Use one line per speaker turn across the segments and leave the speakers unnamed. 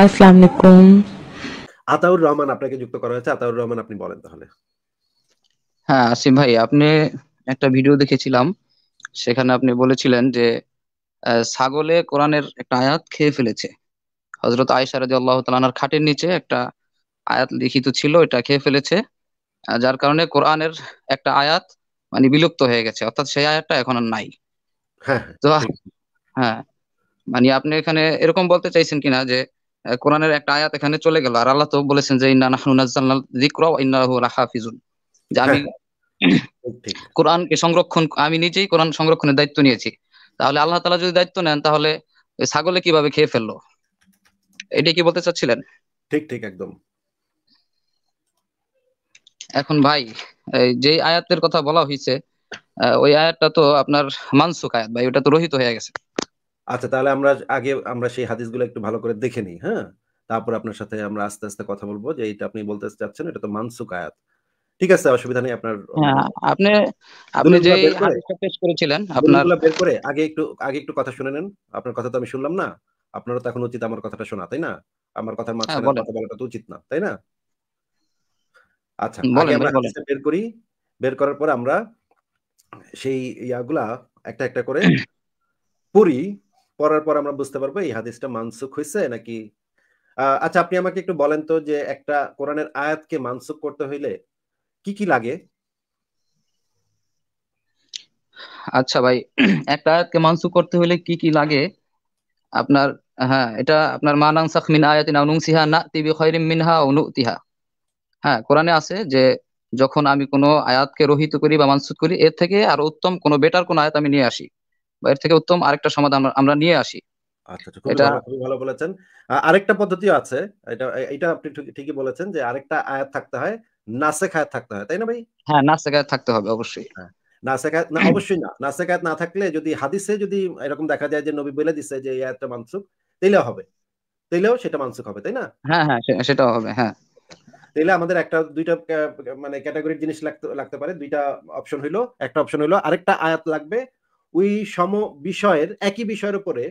আসসালামু আলাইকুম
আতাউর রহমান আপনাকে যুক্ত করা হয়েছে আতাউর রহমান আপনি বলেন তাহলে
হ্যাঁ আসিম ভাই আপনি একটা ভিডিও দেখেছিলাম সেখানে আপনি বলেছিলেন যে ছাগলে কোরআনের একটা আয়াত খেয়ে ফেলেছে হযরত আয়েশা রাজি আল্লাহ খাটের নিচে একটা আয়াত লিখিত ছিল এটা খেয়ে ফেলেছে যার কারণে কোরআনের একটা আয়াত মানে বিলুপ্ত হয়ে গেছে অর্থাৎ সেই আয়াতটা এখন আর নাই হ্যাঁ, হ্যাঁ। তো হ্যাঁ মানে আপনি এখানে এরকম বলতে চাইছেন কিনা যে কোরআনের একটা আয়াত এখানে চলে গেল আর আল্লাহ তো বলেছেন যে ইন্না যিকরা ওয়া ইন্নাহু লাহাফিজুন যে আমি হ্যাঁ, কোরআনকে সংরক্ষণ আমি নিজেই কোরআন সংরক্ষণের দায়িত্ব নিয়েছি তাহলে আল্লাহ তাআলা যদি দায়িত্ব নেন তাহলে ছাগলে কিভাবে খেয়ে ফেললো এটা কি বলতে চাচ্ছিলেন ঠিক ঠিক একদম এখন ভাই যে আয়াতের কথা বলা হয়েছে ওই আয়াতটা তো আপনার মানসুক আয়াত ভাই ওটা তো রহিত হয়ে গেছে আচ্ছা তাহলে আমরা আগে আমরা সেই হাদিসগুলো একটু ভালো করে দেখে নিই
হ্যাঁ তারপর আপনার সাথে আমরা আস্তে আস্তে কথা বলবো যে এটা আপনি বলতে চাচ্ছেন এটা তো মানসুক আয়াত ঠিক আছে অসুবিধা নেই আপনার হ্যাঁ,
আপনি আপনি যে হাদিসটা
পেশ করেছিলেন আপনার বের করে আগে একটু আগে একটু কথা শুনে নেন আপনার কথা তো আমি শুনলাম না আপনারও তো এখন উচিত আমার কথাটা শোনা তাই না আমার কথার হ্যাঁ, মাঝখানে কথা বলাটা তো উচিত না তাই না আচ্ছা আগে আমরা হাদিসটা বের করি বের করার পর আমরা সেই ইয়াগুলা একটা একটা করে পড়ি পড়ার পর আমরা বুঝতে পারবো এই হাদিসটা মানসুখ হয়েছে নাকি আচ্ছা আপনি আমাকে একটু বলেন তো যে একটা কোরআনের আয়াতকে মানসুখ করতে হইলে
কি কি লাগে আচ্ছা ভাই একটা আয়াতকে মানসুখ করতে হলে কি কি লাগে আপনার হ্যাঁ এটা আপনার মানাং সাখ মিন আয়াতিন আউনুসিহা না তিবি খৈরিম মিনহা অনুতিহা হ্যাঁ কোরআনে আছে যে যখন আমি কোনো আয়াতকে রহিত করি বা মানসুখ করি এর থেকে আর উত্তম কোনো বেটার কোনো আয়াত আমি নিয়ে আসি এর থেকে উত্তম আরেকটা সমাধান আমরা নিয়ে আসি আচ্ছা, আচ্ছা
ভালো বলেছেন আরেকটা আছে এটা এটা আপনি ঠিকই বলেছেন যে আরেকটা আয়াত থাকতে হয় নাসেক আয়াত
থাকতে হয় তাই না ভাই হ্যাঁ নাসেক আয়াত থাকতে হবে অবশ্যই হ্যাঁ,
না অবশ্যই না না থাকলে যদি হাদিসে যদি এরকম দেখা যায় যে নবী বলে দিছে যে এই আয়াতটা মানসুক তাইলে হবে তাইলেও সেটা মানসুক হবে তাই না
হ্যাঁ হ্যাঁ সেটাও হবে হ্যাঁ
তাইলে আমাদের একটা দুইটা মানে ক্যাটাগরির জিনিস লাগতে লাগতে পারে দুইটা অপশন হইলো একটা অপশন হইলো আরেকটা আয়াত লাগবে ওই সম বিষয়ের একই বিষয়ের উপরে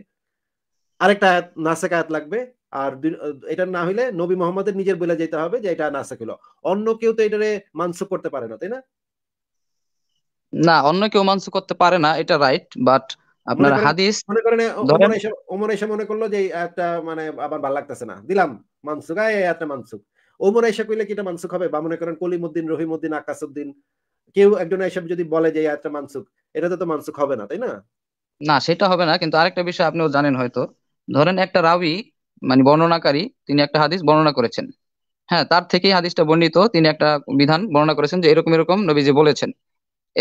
আরেকটা আয়াত নাসেক আয়াত লাগবে আর এটা না হইলে নবী মোহাম্মদের নিজের বলে যেতে হবে যে এটা নাসেক হলো অন্য কেউ তো এটারে মানসুখ করতে পারে না তাই না
না অন্য কেউ মানসুখ করতে পারে না এটা রাইট বাট আপনার হাদিস মনে করেন
ওমর এসে মনে করলো যে একটা মানে আবার ভালো লাগতেছে না দিলাম মানসুক আয় একটা মানসুক ওমর এসে কইলে কি এটা মানসুক হবে বা মনে করেন কলিমুদ্দিন রহিমুদ্দিন আকাশউদ্দিন কেউ একজন এসব যদি বলে যে একটা মানসুক এটাতে তো মানসুখ হবে না তাই না
না সেটা হবে না কিন্তু আরেকটা বিষয় আপনিও জানেন হয়তো ধরেন একটা রাবি মানে বর্ণনাকারী তিনি একটা হাদিস বর্ণনা করেছেন হ্যাঁ তার থেকেই হাদিসটা বর্ণিত তিনি একটা বিধান বর্ণনা করেছেন যে এরকম এরকম নবীজি বলেছেন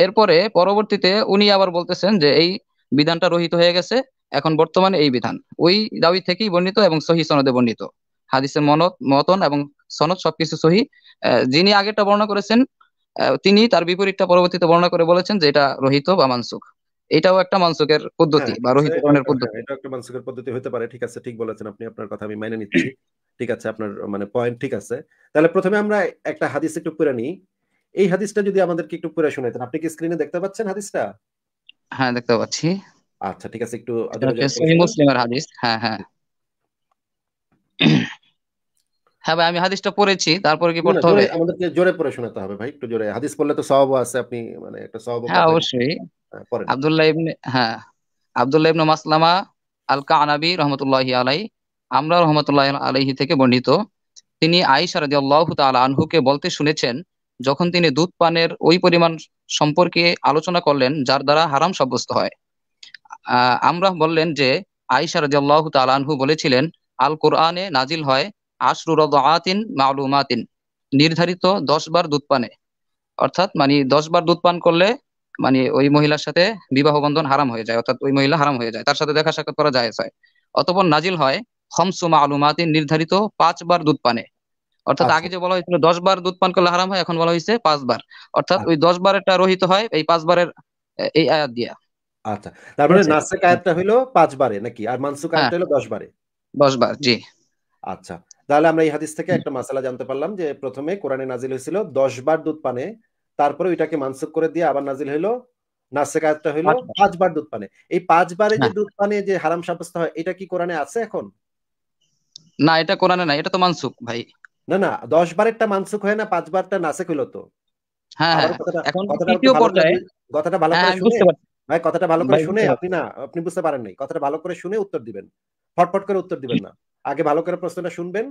এরপরে পরবর্তীতে উনি আবার বলতেছেন যে এই বিধানটা রহিত হয়ে গেছে এখন বর্তমানে এই বিধান ওই দাবি থেকেই বর্ণিত এবং সহি সনদে বর্ণিত হাদিসের মনত মতন এবং সনদ সবকিছু সহি যিনি আগেটা বর্ণনা করেছেন তিনি তার বিপরীতটা পরবর্তীতে বর্ণনা করে বলেছেন যে এটা রোহিত বা মানসুখ এটাও একটা মানসুকের পদ্ধতি বা রহিতকরণের পদ্ধতি
এটা একটা মানসুকের পদ্ধতি হতে পারে ঠিক আছে ঠিক বলেছেন আপনি আপনার কথা আমি মেনে নিচ্ছি ঠিক আছে আপনার মানে পয়েন্ট ঠিক আছে তাহলে প্রথমে আমরা একটা হাদিস একটু পড়ে নিই এই হাদিসটা যদি আমাদেরকে একটু পড়ে শোনাতেন আপনি কি স্ক্রিনে দেখতে পাচ্ছেন হাদিসটা
হ্যাঁ দেখতে পাচ্ছি আচ্ছা ঠিক আছে একটু মুসলিমের হাদিস হ্যাঁ হ্যাঁ হ্যাঁ ভাই আমি হাদিসটা পড়েছি তারপরে কি পড়তে হবে আমাদেরকে জোরে পড়ে শোনাতে হবে ভাই একটু জোরে হাদিস পড়লে তো সওয়াব আছে আপনি মানে একটা সওয়াব হ্যাঁ অবশ্যই হ্যাঁ, আব্দুল্লাহ ইবনে হ্যাঁ আব্দুল্লাহ ইবনে মাসলামা আল কানাবি রহমতুল্লাহি আলাই আমরা রহমতুল্লাহ আলাইহি থেকে বর্ণিত তিনি আয়েশা রাদিয়াল্লাহু তাআলা আনহুকে বলতে শুনেছেন যখন তিনি দুধ পানের ওই পরিমাণ সম্পর্কে আলোচনা করলেন যার দ্বারা হারাম সাব্যস্ত হয় আমরা বললেন যে আয়েশা রাদিয়াল্লাহু তাআলা আনহু বলেছিলেন আল কোরআনে নাজিল হয় আশরু নির্ধারিত দশ বার দুধ পানে অর্থাৎ মানে দশ বার দুধ পান করলে মানে ওই মহিলার সাথে বিবাহ বন্ধন হারাম হয়ে যায় অর্থাৎ ওই মহিলা হারাম হয়ে যায় তার সাথে দেখা সাক্ষাৎ করা যায় হয় অতপর নাজিল হয় হমসুমা আলুমাতিন নির্ধারিত পাঁচ বার দুধ পানে অর্থাৎ আচ্ছা। আগে যে বলা হয়েছিল দশ বার দুধ পান করলে হারাম হয় এখন বলা হয়েছে পাঁচ বার অর্থাৎ আচ্ছা। ওই দশ বারেরটা রহিত হয় এই পাঁচ বারের এই আয়াত দিয়া
আচ্ছা তারপরে মানে নাসেক আয়াতটা হলো পাঁচ বারে নাকি আর মানসুক হ্যাঁ। আয়াতটা হলো দশ বারে দশ বার জি আচ্ছা তাহলে আমরা এই হাদিস থেকে একটা মাসালা জানতে পারলাম যে প্রথমে কোরআনে নাজিল হয়েছিল দশ বার দুধ পানে তারপরে ওইটাকে মানসুক করে দিয়ে আবার নাজিল হইলো হইলো পাঁচবার দুধ পানে এই পাঁচবারে যে দুধ পানে যে হারাম সাব্যস্ত হয় এটা কি কোরআনে আছে এখন না
এটা কোরআনে না এটা তো মানসুক ভাই না না
দশ বারেরটা মানসুক হয় না পাঁচবারটা হইলো তো হ্যাঁ, হ্যাঁ, কথাটা ভালো হ্যাঁ, করে শুনে ভাই কথাটা ভালো করে শুনে আপনি না আপনি বুঝতে পারেন নাই কথাটা ভালো করে শুনে উত্তর দিবেন ফটফট করে উত্তর দিবেন না আগে ভালো করে প্রশ্নটা শুনবেন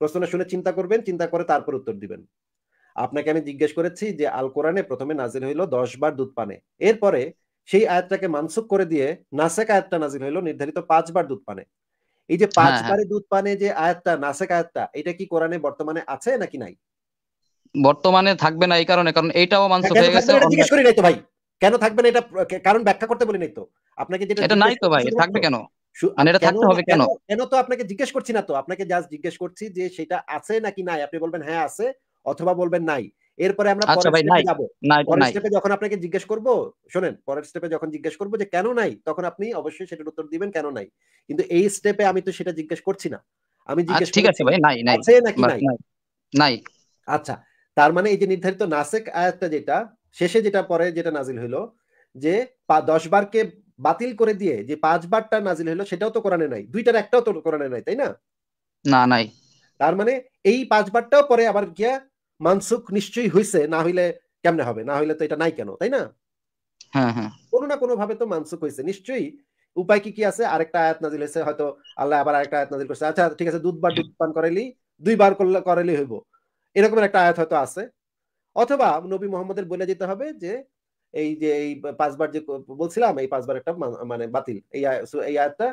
প্রশ্নটা শুনে চিন্তা করবেন চিন্তা করে তারপর উত্তর দিবেন আপনাকে আমি জিজ্ঞেস করেছি যে আল কোরআনে প্রথমে নাজিল হইল দশ বার দুধ পানে এরপরে সেই আয়াতটাকে মানসুক করে দিয়ে নাসেক আয়াতটা নাজিল হইল নির্ধারিত পাঁচবার দুধ পানে এই যে হ্যাঁ, পাঁচবারে হ্যাঁ। দুধ পানে যে আয়াতটা নাসেক আয়াতটা এটা কি কোরআনে বর্তমানে আছে নাকি নাই
বর্তমানে থাকবে না এই কারণে কারণ এটাও মানসুক হয়ে গেছে জিজ্ঞেস করি নাই তো ভাই
কেন থাকবে না এটা কারণ ব্যাখ্যা করতে বলি নাই তো আপনাকে যেটা এটা নাই তো ভাই থাকবে কেন
মানে
জিজ্ঞেস করছি না তো আপনাকে জাস্ট জিজ্ঞেস করছি যে সেটা আছে নাকি নাই আপনি বলবেন হ্যাঁ আছে অথবা বলবেন নাই এরপরে আমরা আচ্ছা যখন আপনাকে জিজ্ঞেস করব পরের স্টেপে যখন জিজ্ঞেস করব যে কেন নাই তখন আপনি অবশ্যই সেটার উত্তর দিবেন কেন নাই কিন্তু এই স্টেপে আমি তো সেটা জিজ্ঞেস করছি না আমি আচ্ছা, জিজ্ঞেস ঠিক আছে ভাই নাই নাই আছে নাকি নাই নাই আচ্ছা তার মানে এই যে নির্ধারিত নাসেক আয়াতটা যেটা শেষে যেটা পরে যেটা নাজিল হলো যে দশ বারকে বাতিল করে দিয়ে যে পাঁচবারটা নাজিল হলো সেটাও তো কোরআনে নাই দুইটার একটাও তো কোরআনে নাই তাই না না নাই তার মানে এই পাঁচবারটাও পরে আবার গিয়া মানসুক নিশ্চয়ই হইছে না হইলে কেমনে হবে না হইলে তো এটা নাই কেন তাই না হ্যাঁ, হ্যাঁ। কোনো না কোনো ভাবে তো মানসুক হয়েছে নিশ্চয়ই উপায় কি কি আছে আরেকটা আয়াত নাজিল হয়েছে হয়তো আল্লাহ আবার আরেকটা আয়াত নাজিল করছে আচ্ছা ঠিক আছে দুধবার দুধ পান করাইলি দুইবার করলে করাইলি হইব এরকম একটা আয়াত হয়তো আছে অথবা নবী মোহাম্মদের বলে যেতে হবে যে এই যে এই পাঁচবার যে বলছিলাম এই পাঁচবার একটা মানে বাতিল এই এই আয়াতটা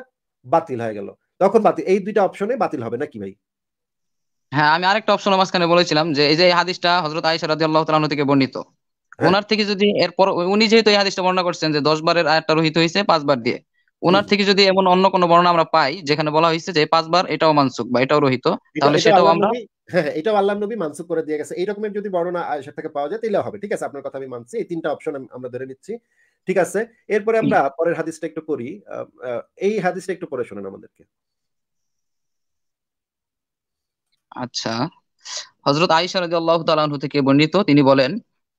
বাতিল হয়ে গেল তখন বাতিল এই দুইটা অপশনে বাতিল হবে নাকি ভাই
হ্যাঁ আমি আরেকটা অপশন মাঝখানে বলেছিলাম যে এই যে হাদিসটা হযরত আয়েশা রাদিয়াল্লাহু তাআলা থেকে বর্ণিত ওনার হ্যাঁ। থেকে যদি এরপর উনি যেহেতু এই হাদিসটা বর্ণনা করছেন যে 10 বারের আয়াতটা রহিত হয়েছে পাঁচবার দিয়ে ওনার থেকে যদি এমন অন্য কোনো বর্ণনা আমরা পাই যেখানে বলা হয়েছে যে পাঁচবার এটাও মানসুক বা এটাও রহিত তাহলে সেটাও আমরা
হ্যাঁ, হ্যাঁ, এটাও আল্লাহ নবী মানসুখ করে দিয়ে গেছে এইরকমের যদি বর্ণনা আয়েশা থেকে পাওয়া যায় তাহলে হবে ঠিক আছে আপনার কথা আমি মানছি এই তিনটা অপশন আমরা ধরে নিচ্ছি ঠিক আছে এরপরে আমরা পরের হাদিসটা একটু করি এই হাদিসটা একটু পরে শোনেন আমাদেরকে
আচ্ছা হজরত আয়েশা রাদিয়াল্লাহু তাআলা আনহু থেকে বর্ণিত তিনি বলেন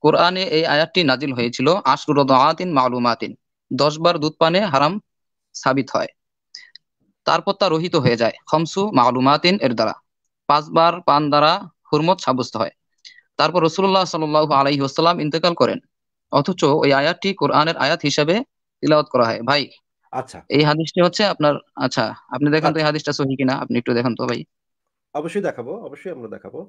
কোরআনে এই আয়াতটি নাজিল হয়েছিল আশরু রাদাআতিন মালুমাতিন 10 বার দুধ পানে হারাম সাবিত হয় তারপর তা রহিত হয়ে যায় খমসু মালুমাতিন এর দ্বারা পাঁচবার পান দ্বারা হুরমত সাব্যস্ত হয় তারপর রসুল্লাহ সাল আলাইহি ওসাল্লাম ইন্তেকাল করেন অথচ ওই আয়াতটি কোরআনের আয়াত হিসাবে তিলাওয়াত করা হয় ভাই আচ্ছা এই হাদিসটি হচ্ছে আপনার আচ্ছা আপনি দেখেন তো এই আচ্ছা। হাদিসটা সহি কিনা আপনি একটু দেখেন তো ভাই
অবশ্যই দেখাবো অবশ্যই আমরা দেখাবো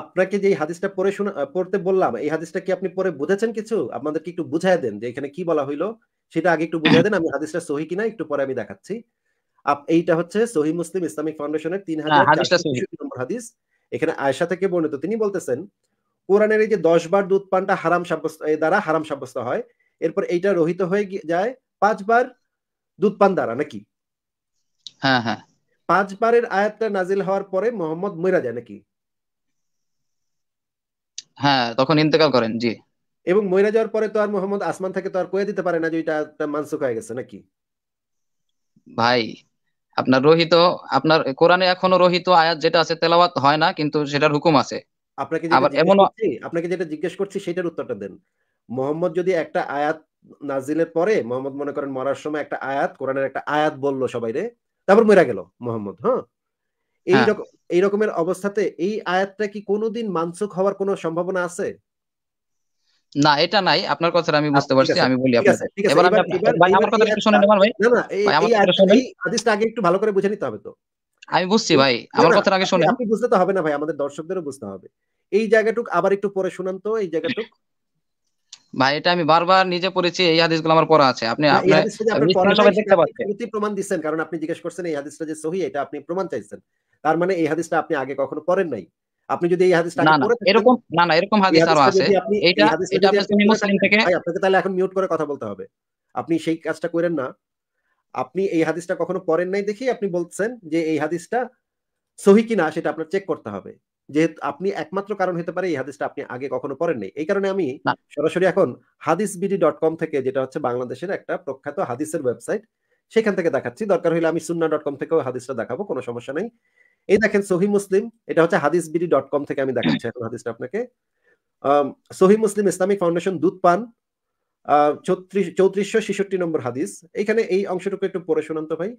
আপনাকে যে হাদিসটা পড়ে শুনে পড়তে বললাম এই হাদিসটা কি আপনি পরে বুঝেছেন কিছু আপনাদেরকে একটু বুঝাই দেন যে এখানে কি বলা হইলো সেটা আগে একটু বুঝায় দেন আমি হাদিসটা সহি কিনা একটু পরে আমি দেখাচ্ছি এইটা হচ্ছে সহি মুসলিম ইসলামিক ফাউন্ডেশনের তিন হ্যাঁ, হাজার হাদিস এখানে আয়সা থেকে বর্ণিত তিনি বলতেছেন কোরআনের এই যে দশ বার দুধ পানটা হারাম সাব্যস্ত দ্বারা হারাম সাব্যস্ত হয় এরপর এইটা রহিত হয়ে যায় পাঁচবার দুধ পান দ্বারা নাকি হ্যাঁ, হ্যাঁ। পাঁচবারের আয়াতটা নাজিল হওয়ার পরে মোহাম্মদ মইরা যায় নাকি
হ্যাঁ তখন ইন্তেকাল করেন জি
এবং মইরা যাওয়ার পরে তো আর মোহাম্মদ আসমান থেকে তো আর কয়ে দিতে পারে না যে এটা মানসুক হয়ে গেছে নাকি
ভাই আপনার রহিত আপনার কোরআনে এখনো রহিত আয়াত যেটা আছে তেলাওয়াত হয় না কিন্তু সেটার হুকুম আছে
আপনাকে যেটা জিজ্ঞেস করছি সেটার উত্তরটা দেন মোহাম্মদ যদি একটা আয়াত নাজিলের পরে মোহাম্মদ মনে করেন মরার সময় একটা আয়াত কোরআনের একটা আয়াত বললো সবাই রে তারপর মেরা গেল মোহাম্মদ হ্যাঁ, হ্যাঁ। এই রকমের অবস্থাতে এই আয়াতটা কি কোনোদিন মানসুখ হওয়ার কোনো সম্ভাবনা আছে
না এটা নাই আপনার কথা আমি আচ্ছা, বুঝতে পারছি আমি বলি আপনাকে এবার আমি ভাই আমার কথাটা একটু
শুনেন ভাই না না এই হাদিসটা আগে একটু ভালো করে বুঝে নিতে হবে তো
আমি বুঝছি ভাই আমার কথা আগে শুনে আপনি
বুঝতে তো হবে না ভাই আমাদের দর্শকদেরও বুঝতে হবে এই জায়গাটুক আবার একটু পরে শুনান তো এই জায়গাটুক
ভাই এটা আমি বারবার নিজে পড়েছি এই হাদিসগুলো আমার পড়া আছে আপনি আপনি সবাই দেখতে পাচ্ছেন
প্রমাণ দিচ্ছেন কারণ আপনি জিজ্ঞেস করছেন এই হাদিসটা যে সহি এটা আপনি প্রমাণ চাইছেন তার মানে এই হাদিসটা আপনি আগে কখনো পড়েন নাই আপনি যদি এই হাদিসটা না এরকম
না না এরকম হাদিস আরো আছে এটা এটা আপনি সহিহ
মুসলিম থেকে ভাই আপনাকে তাহলে এখন মিউট করে কথা বলতে হবে আপনি সেই কাজটা করেন না আপনি এই হাদিসটা কখনো পড়েন নাই দেখি আপনি বলছেন যে এই হাদিসটা সহি কিনা সেটা আপনার চেক করতে হবে যেহেতু আপনি একমাত্র কারণ হতে পারে এই হাদিসটা আপনি আগে কখনো পড়েন নাই এই কারণে আমি সরাসরি এখন হাদিসবিডি ডট কম থেকে যেটা হচ্ছে বাংলাদেশের একটা প্রখ্যাত হাদিসের ওয়েবসাইট সেখান থেকে দেখাচ্ছি দরকার হলে আমি সুন্না ডট কম থেকেও হাদিসটা দেখাবো কোনো সমস্যা নাই এই দেখেন সহি মুসলিম এটা হচ্ছে হাদিস বিডি ডট কম থেকে আমি দেখাচ্ছি এখন হাদিসটা আপনাকে সহি মুসলিম ইসলামিক ফাউন্ডেশন দুধ পান ছত্রিশ চৌত্রিশশো ছেষট্টি নম্বর হাদিস এখানে এই অংশটুকু একটু পড়ে শোনান তো ভাই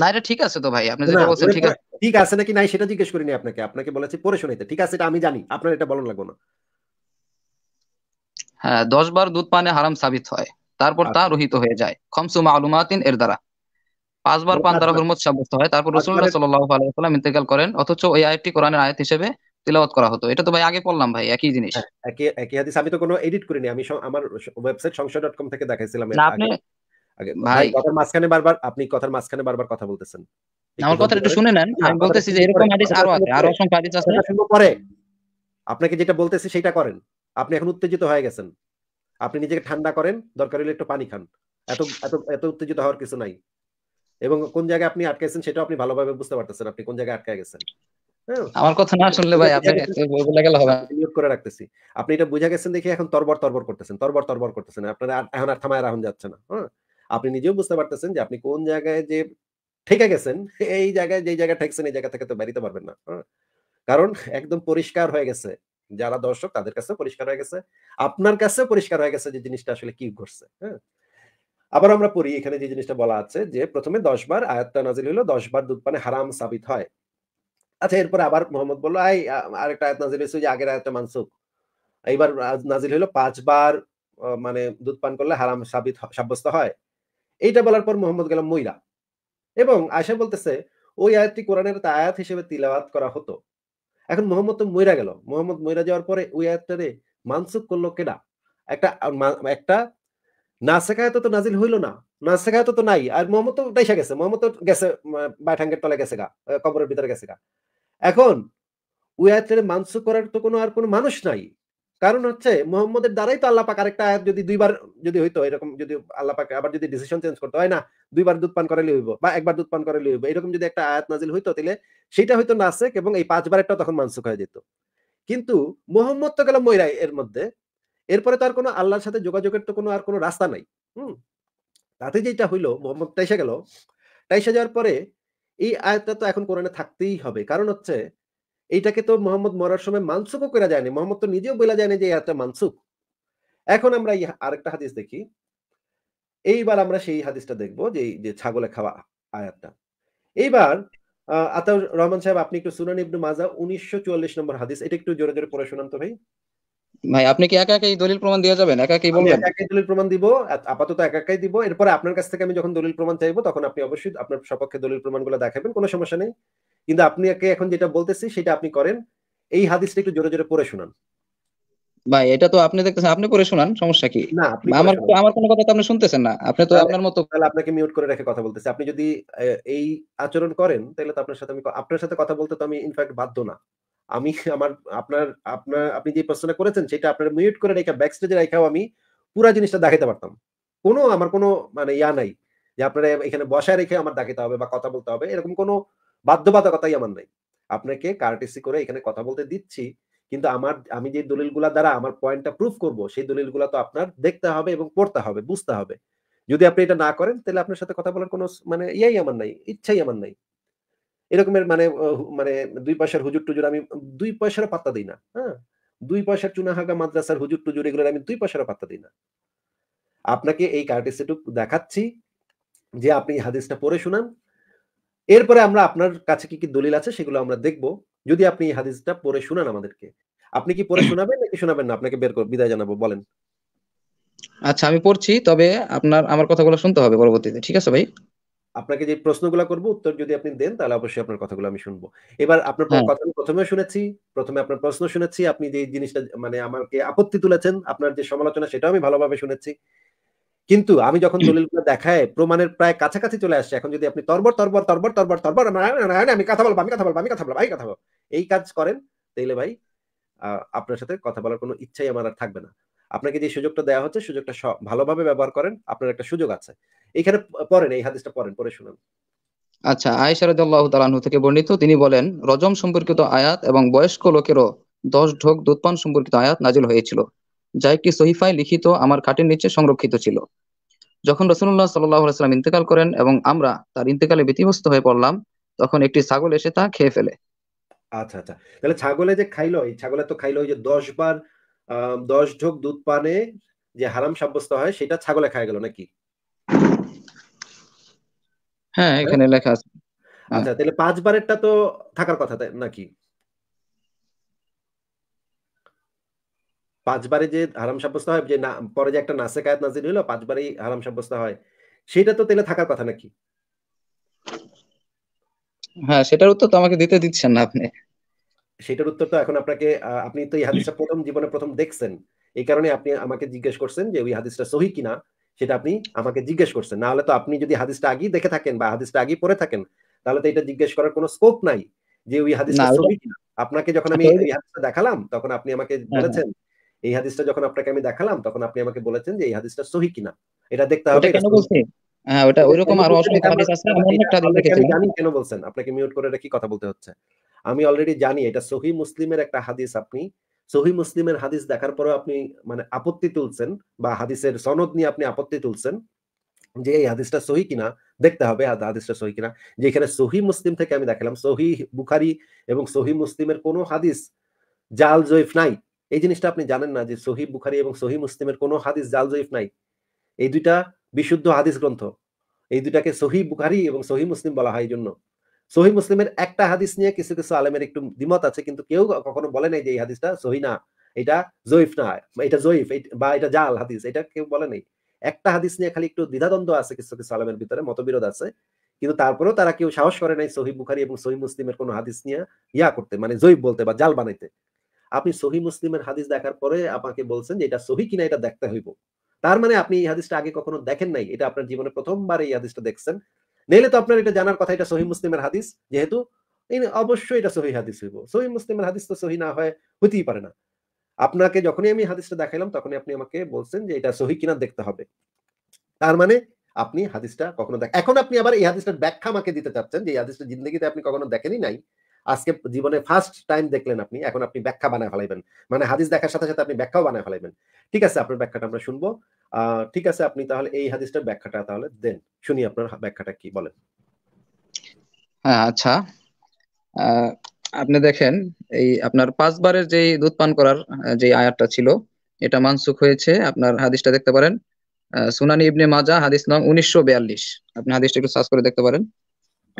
না এটা ঠিক আছে তো ভাই আপনি যেটা বলছেন ঠিক আছে ঠিক আছে নাকি নাই সেটা জিজ্ঞেস করিনি আপনাকে আপনাকে বলেছি পরে শোনাইতে ঠিক আছে এটা আমি জানি আপনার এটা বলন লাগবে না
হ্যাঁ দশ বার দুধ পানে হারাম সাবিত হয় তারপর আচ্ছা। তা রহিত হয়ে যায় খমসু মালুমাতিন এর দ্বারা পাঁচবার আচ্ছা, পান দ্বারা আচ্ছা। হুরমত সাব্যস্ত হয় তারপর আচ্ছা, রসুল্লাহ সাল্লাহ আলাইসাল্লাম ইন্তেকাল করেন অথচ ওই আয়াতটি কোরআনের আয়াত হিসেবে তিলাওয়াত করা হতো এটা তো ভাই আগে পড়লাম ভাই একই জিনিস হ্যাঁ,
একই একই হাদিস আমি তো কোনো এডিট করিনি আমি আমার ওয়েবসাইট সংশয় ডট কম থেকে দেখাইছিলাম না আপনি ভাই কথার মাঝখানে বারবার আপনি কথার মাঝখানে বারবার কথা বলতেছেন আমার কথা একটু শুনে নেন আমি বলতেছি যে এরকম হাদিস আরো আছে আরো অসংখ্য হাদিস আছে পরে আপনাকে যেটা বলতেছি সেটা করেন আপনি এখন উত্তেজিত হয়ে গেছেন আপনি নিজেকে ঠান্ডা করেন দরকার হলে একটু পানি খান এত এত এত উত্তেজিত হওয়ার কিছু নাই এবং কোন জায়গায় আপনি আটকাইছেন সেটাও আপনি ভালোভাবে বুঝতে পারতেছেন আপনি কোন জায়গায় আটকায় গেছেন
হ্যাঁ। আমার কথা না শুনলে ভাই বলে গেল হবে
করে রাখতেছি আপনি এটা বুঝা গেছেন দেখি এখন তরবর তরবর করতেছেন তরবর তরবর করতেছেন এখন আর থামায় রাখুন যাচ্ছে না হ্যাঁ। আপনি নিজেও বুঝতে পারতেছেন যে আপনি কোন জায়গায় যে ঠেকে গেছেন এই জায়গায় যে জায়গায় ঠেকছেন এই জায়গা থেকে তো বেরিতে পারবেন না হ্যাঁ। কারণ একদম পরিষ্কার হয়ে গেছে যারা দর্শক তাদের কাছে পরিষ্কার হয়ে গেছে আপনার কাছে পরিষ্কার হয়ে গেছে যে জিনিসটা আসলে কি ঘটছে হ্যাঁ আবার আমরা পড়ি এখানে যে জিনিসটা বলা আছে যে প্রথমে দশ বার আয়াতটা নাজিল হইলো দশ বার দুধ পানে হারাম সাবিত হয় আচ্ছা এরপরে আবার মোহাম্মদ বললো আই আরেকটা আয়াত নাজিল হয়েছে যে আগের আয়াতটা মানসুক এইবার নাজিল হলো পাঁচবার মানে দুধ পান করলে হারাম সাবিত সাব্যস্ত হয় এইটা বলার পর মোহাম্মদ গেলাম মহিলা এবং আয়সা বলতেছে ওই আয়াতটি কোরআনের আয়াত হিসেবে তিলাবাত করা হতো এখন মোহাম্মদ তো মইরা গেল মোহাম্মদ মইরা যাওয়ার পরে ওই আয়াতটারে মানসুক করলো কেডা একটা একটা না শেখায় তো নাজিল হইল না না শেখায় তো নাই আর মোহাম্মদ তো দেশে গেছে মোহাম্মদ তো গেছে বাইঠাঙ্গের তলে গেছে গা কবরের ভিতরে গেছে গা এখন উয়াতের মানসুখ করার তো কোনো আর কোনো মানুষ নাই কারণ হচ্ছে মোহাম্মদের দ্বারাই তো আল্লাপাক আর একটা যদি দুইবার যদি হইতো এরকম যদি আল্লাপাক আবার যদি ডিসিশন চেঞ্জ করতে হয় না দুইবার দুধ পান করালে হইব বা একবার দুধ পান করালে হইব এরকম যদি একটা আয়াত নাজিল হইতো তাহলে সেটা হয়তো নাসেক এবং এই পাঁচবার একটা তখন মানসুক হয়ে যেত কিন্তু মোহাম্মদ তো গেল মইরাই এর মধ্যে এরপরে তো আর কোনো আল্লাহর সাথে যোগাযোগের তো কোনো আর কোনো রাস্তা নাই হুম তাতে যেটা হইলো মোহাম্মদ টাইসা গেল টাইসা যাওয়ার পরে এই আয়াতটা তো এখন কোরআনে থাকতেই হবে কারণ হচ্ছে এইটাকে তো মোহাম্মদ মরার সময় মানসুকও করা যায়নি মোহাম্মদ তো নিজেও বলা যায়নি যে আয়াতটা মানসুক এখন আমরা এই আরেকটা হাদিস দেখি এইবার আমরা সেই হাদিসটা দেখব যে যে ছাগলে খাওয়া আয়াতটা এইবার আহ আতাউর রহমান সাহেব আপনি একটু সুনান ইবনু মাজা উনিশশো চুয়াল্লিশ নম্বর হাদিস এটা একটু জোরে জোরে পড়ে শোনান তো ভাই
ভাই আপনি কি একা একাই দলিল প্রমাণ দিয়ে যাবেন একা একাই বলবেন একা
একাই দলিল প্রমাণ দিব আপাতত একা একাই দিব এরপরে আপনার কাছ থেকে আমি যখন দলিল প্রমাণ চাইবো তখন আপনি অবশ্যই আপনার সপক্ষে দলিল প্রমাণগুলো দেখাবেন কোনো সমস্যা নেই কিন্তু আপনি একে এখন যেটা বলতেছি সেটা আপনি করেন এই হাদিসটা একটু জোরে জোরে পড়ে শুনান
ভাই এটা তো আপনি দেখতেছেন আপনি পড়ে শুনান সমস্যা কি না আমার আমার কোনো কথা তো আপনি শুনতেছেন না আপনি তো
আপনার মতো তাহলে আপনাকে মিউট করে রেখে কথা বলতেছি আপনি যদি এই আচরণ করেন তাহলে তো আপনার সাথে আমি আপনার সাথে কথা বলতে তো আমি ইনফ্যাক্ট বাধ্য না আমি আমার আপনার আপনার আপনি যে প্রশ্নটা করেছেন সেটা আপনার মিউট করে রেখা ব্যাক স্টেজে রেখাও আমি পুরো জিনিসটা দেখাতে পারতাম কোনো আমার কোনো মানে ইয়া নাই যে আপনারা এখানে বসায় রেখে আমার দেখাতে হবে বা কথা বলতে হবে এরকম কোনো বাধ্যবাধকতাই আমার নাই আপনাকে কার্টেসি করে এখানে কথা বলতে দিচ্ছি কিন্তু আমার আমি যে দলিলগুলা দ্বারা আমার পয়েন্টটা প্রুফ করব সেই দলিলগুলা তো আপনার দেখতে হবে এবং পড়তে হবে বুঝতে হবে যদি আপনি এটা না করেন তাহলে আপনার সাথে কথা বলার কোনো মানে ইয়াই আমার নাই ইচ্ছাই আমার নাই এরকমের মানে মানে দুই পয়সার হুজুর টুজুর আমি দুই পয়সার পাত্তা দিই না হ্যাঁ দুই পয়সার চুনাহাগা মাদ্রাসার হুজুর টুজুর এগুলোর আমি দুই পয়সার পাত্তা দিই না আপনাকে এই কার্টিসিটুকু দেখাচ্ছি যে আপনি হাদিসটা পড়ে শুনান এরপরে আমরা আপনার কাছে কি কি দলিল আছে সেগুলো আমরা দেখব যদি আপনি এই হাদিসটা পড়ে শুনান আমাদেরকে আপনি কি পড়ে শোনাবেন নাকি শোনাবেন না আপনাকে বের করে বিদায় জানাবো বলেন
আচ্ছা আমি পড়ছি তবে আপনার আমার কথাগুলো শুনতে হবে পরবর্তীতে ঠিক আছে ভাই
আপনাকে যে প্রশ্নগুলো করব উত্তর যদি আপনি দেন তাহলে অবশ্যই আপনার কথাগুলো আমি শুনবো এবার আপনার হ্যাঁ। কথা প্রথমে শুনেছি প্রথমে আপনার প্রশ্ন শুনেছি আপনি যে জিনিসটা মানে আমাকে আপত্তি তুলেছেন আপনার যে সমালোচনা সেটাও আমি ভালোভাবে শুনেছি কিন্তু আমি যখন দলিলগুলো দেখায় প্রমাণের প্রায় কাছাকাছি চলে আসছে এখন যদি আপনি তরবর তরবর তরবর তরবর তরবর আমি কথা বলবো আমি কথা বলবো আমি কথা বলবো আমি কথা বলবো এই কাজ করেন তাইলে ভাই আপনার সাথে কথা বলার কোনো ইচ্ছাই আমার আর থাকবে না আপনাকে যে সুযোগটা দেওয়া হচ্ছে সুযোগটা ভালোভাবে ব্যবহার করেন আপনার একটা সুযোগ আছে এখানে পড়েন এই হাদিসটা পড়েন পড়ে শুনুন
আচ্ছা আয়েশা রাদিয়াল্লাহু তাআলা থেকে বর্ণিত তিনি বলেন রজম সম্পর্কিত আয়াত এবং বয়স্ক লোকেরও দশ ঢোক দুধপান সম্পর্কিত আয়াত নাজিল হয়েছিল যা একটি সহিফায় লিখিত আমার খাটের নিচে সংরক্ষিত ছিল যখন রসুল্লাহ সাল্লাম ইন্তেকাল করেন এবং আমরা তার ইন্তেকালে বিতিবস্ত হয়ে পড়লাম তখন একটি ছাগল এসে তা খেয়ে ফেলে
আচ্ছা আচ্ছা তাহলে ছাগলে যে খাইলো এই ছাগলে তো খাইলো যে দশ বার দশ ঢোক দুধ পানে যে হারাম সাব্যস্ত হয় সেটা ছাগলে খায় গেল নাকি
হ্যাঁ এখানে লেখা আছে
আচ্ছা তাহলে পাঁচ বারেরটা তো থাকার কথা নাকি পাঁচবারে যে হারাম সাব্যস্ত হয় যে না পরে যে একটা নাসে কায়াত নাজির হইলো পাঁচবারেই হারাম সাব্যস্ত হয় সেটা তো তেলে থাকার কথা নাকি
হ্যাঁ সেটার উত্তর তো আমাকে দিতে দিচ্ছেন না আপনি
সেটার উত্তর তো এখন আপনাকে আপনি তো এই হাদিসটা প্রথম জীবনে প্রথম দেখছেন এই কারণে আপনি আমাকে জিজ্ঞেস করছেন যে ওই হাদিসটা সহি কিনা সেটা আপনি আমাকে জিজ্ঞেস করছেন না হলে তো আপনি যদি হাদিসটা আগেই দেখে থাকেন বা হাদিসটা আগেই পড়ে থাকেন তাহলে তো এটা জিজ্ঞেস করার কোনো স্কোপ নাই যে ওই হাদিসটা সহি কিনা আপনাকে যখন আমি আচ্ছা, এই হাদিসটা দেখালাম তখন আপনি আমাকে হ্যাঁ, হ্যাঁ। বলেছেন এই হাদিসটা যখন আপনাকে আমি দেখালাম তখন আপনি আমাকে বলেছেন যে এই হাদিসটা সহি কিনা এটা দেখতে হবে হ্যাঁ ওটা ওইরকম আরো অসুবিধা হাদিস আছে আমি একটা দিন দেখেছি জানি কেন বলছেন আপনাকে মিউট করে রেখে কথা বলতে হচ্ছে আমি অলরেডি জানি এটা সহি মুসলিমের একটা হাদিস আপনি সহি মুসলিমের হাদিস দেখার পরে আপনি মানে আপত্তি তুলছেন বা হাদিসের সনদ নিয়ে আপনি আপত্তি তুলছেন যে এই হাদিসটা সহি কিনা দেখতে হবে হাদিসটা সহি কিনা যেখানে সহি মুসলিম থেকে আমি দেখালাম সহি বুখারি এবং সহি মুসলিমের কোনো হাদিস জাল জৈফ নাই এই জিনিসটা আপনি জানেন না যে সহি বুখারি এবং সহি মুসলিমের কোনো হাদিস জাল জৈফ নাই এই দুইটা বিশুদ্ধ হাদিস গ্রন্থ এই দুটাকে সহি বুখারি এবং সহি মুসলিম বলা হয় এই জন্য সহি মুসলিমের একটা হাদিস নিয়ে কিছু কিছু আলেমের একটু দ্বিমত আছে কিন্তু কেউ কখনো বলে নাই যে এই হাদিসটা সহি না এটা জয়ীফ না এটা জয়ীফ বা এটা জাল হাদিস এটা কেউ বলে নাই একটা হাদিস নিয়ে খালি একটু দ্বিধাদ্বন্দ্ব আছে কিছু কিছু আলেমের ভিতরে মতবিরোধ আছে কিন্তু তারপরেও তারা কেউ সাহস করে নাই সহি বুখারি এবং সহি মুসলিমের কোনো হাদিস নিয়ে ইয়া করতে মানে জৈব বলতে বা জাল বানাইতে আপনি সহি মুসলিমের হাদিস দেখার পরে আপনাকে বলছেন যে এটা সহি কিনা এটা দেখতে হইব তার মানে আপনি এই হাদিসটা আগে কখনো দেখেন নাই এটা আপনার জীবনে প্রথমবার এই হাদিসটা দেখছেন নইলে তো আপনার এটা জানার কথা এটা সহি মুসলিমের হাদিস যেহেতু অবশ্যই এটা সহি হাদিস হইব সহি মুসলিমের হাদিস তো সহি না হয় হতেই পারে না আপনাকে যখনই আমি হাদিসটা দেখাইলাম তখনই আপনি আমাকে বলছেন যে এটা সহি কিনা দেখতে হবে তার মানে আপনি হাদিসটা কখনো দেখ এখন আপনি আবার এই হাদিসটার ব্যাখ্যা আমাকে দিতে চাচ্ছেন যে এই হাদিসটা জিন্দগিতে আপনি কখনো দেখেনি নাই আজকে জীবনে ফার্স্ট টাইম দেখলেন আপনি এখন আপনি ব্যাখ্যা বানায় ফেলাইবেন মানে হাদিস দেখার সাথে সাথে আপনি ব্যাখ্যাও বানায় ফেলাইবেন ঠিক আছে আপনার ব্যাখ্যাটা আমরা শুনবো ঠিক আছে আপনি তাহলে এই হাদিসটার ব্যাখ্যাটা তাহলে দেন শুনি আপনার ব্যাখ্যাটা কি বলেন
হ্যাঁ আচ্ছা আপনি দেখেন এই আপনার পাঁচবারের যে দুধ পান করার যে আয়াতটা ছিল এটা মানসুখ হয়েছে আপনার হাদিসটা দেখতে পারেন সুনানি ইবনে মাজা হাদিস নং উনিশশো বিয়াল্লিশ আপনি হাদিসটা একটু সার্চ করে দেখতে পারেন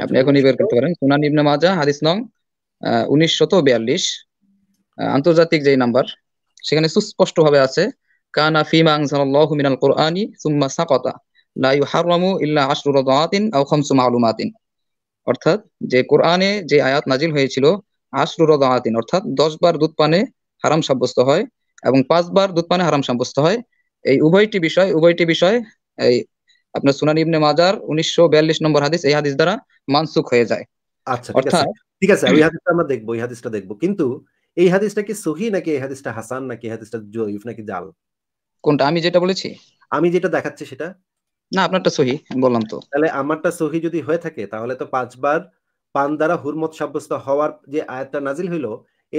আপনি আচ্ছা, এখনই বের করতে পারেন সুনানি ইবনে মাজা হাদিস নং উনিশশত বিয়াল্লিশ আন্তর্জাতিক যেই নাম্বার সেখানে সুস্পষ্টভাবে আছে কানা ফিমা আনজালাল্লাহু মিনাল কোরআনি সুম্মা সাকাতা লা ইউহাররামু ইল্লা আশরু রাদাআতিন আও খামসু মালুমাতিন অর্থাৎ যে কোরআনে যে আয়াত নাজিল হয়েছিল আশরু রাদাআতিন অর্থাৎ 10 বার দুধ পানে হারাম সাব্যস্ত হয় এবং বার দুধ পানে হারাম সাব্যস্ত হয় এই উভয়টি বিষয় উভয়টি বিষয় এই আপনার সুনান ইবনে মাজার উনিশশো নম্বর হাদিস এই হাদিস দ্বারা মানসুখ হয়ে যায় আচ্ছা অর্থাৎ
ঠিক আছে ওই হাদিসটা আমরা দেখবো এই হাদিসটা দেখবো কিন্তু এই হাদিসটা কি সহি নাকি এই হাদিসটা হাসান নাকি এই হাদিসটা জয়ীফ নাকি জাল কোনটা আমি যেটা বলেছি আমি যেটা দেখাচ্ছি সেটা
না আপনারটা সহি বললাম তো
তাহলে আমারটা সহি যদি হয়ে থাকে তাহলে তো পাঁচবার পান দ্বারা হুরমত সাব্যস্ত হওয়ার যে আয়াতটা নাজিল হইল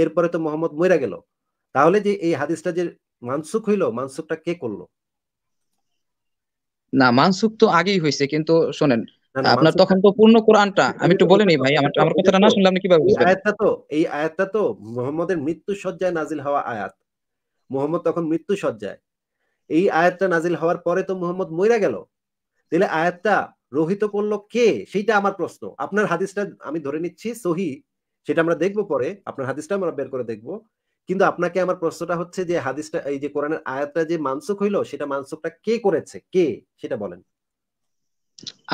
এরপরে তো মোহাম্মদ মইরা গেল তাহলে যে এই হাদিসটা যে মানসুক হইল মানসুকটা কে করলো
না মানসুক তো আগেই হয়েছে কিন্তু শোনেন আপনার তখন তো পূর্ণ কোরআনটা আমি একটু বলে নিই ভাই আমার আমার কথাটা না শুনলে আপনি কিভাবে বুঝবেন আয়াতটা
তো এই আয়াতটা তো মোহাম্মদের মৃত্যু সজ্জায় নাজিল হওয়া আয়াত মোহাম্মদ তখন মৃত্যু সজ্জায় এই আয়াতটা নাজিল হওয়ার পরে তো মোহাম্মদ মইরা গেল তাহলে আয়াতটা রোহিত করলো কে সেইটা আমার প্রশ্ন আপনার হাদিসটা আমি ধরে নিচ্ছি সহি সেটা আমরা দেখবো পরে আপনার হাদিসটা আমরা বের করে দেখবো কিন্তু আপনাকে আমার প্রশ্নটা হচ্ছে যে হাদিসটা এই যে কোরআনের আয়াতটা যে মানসুক হইলো সেটা মানসুকটা কে করেছে কে সেটা বলেন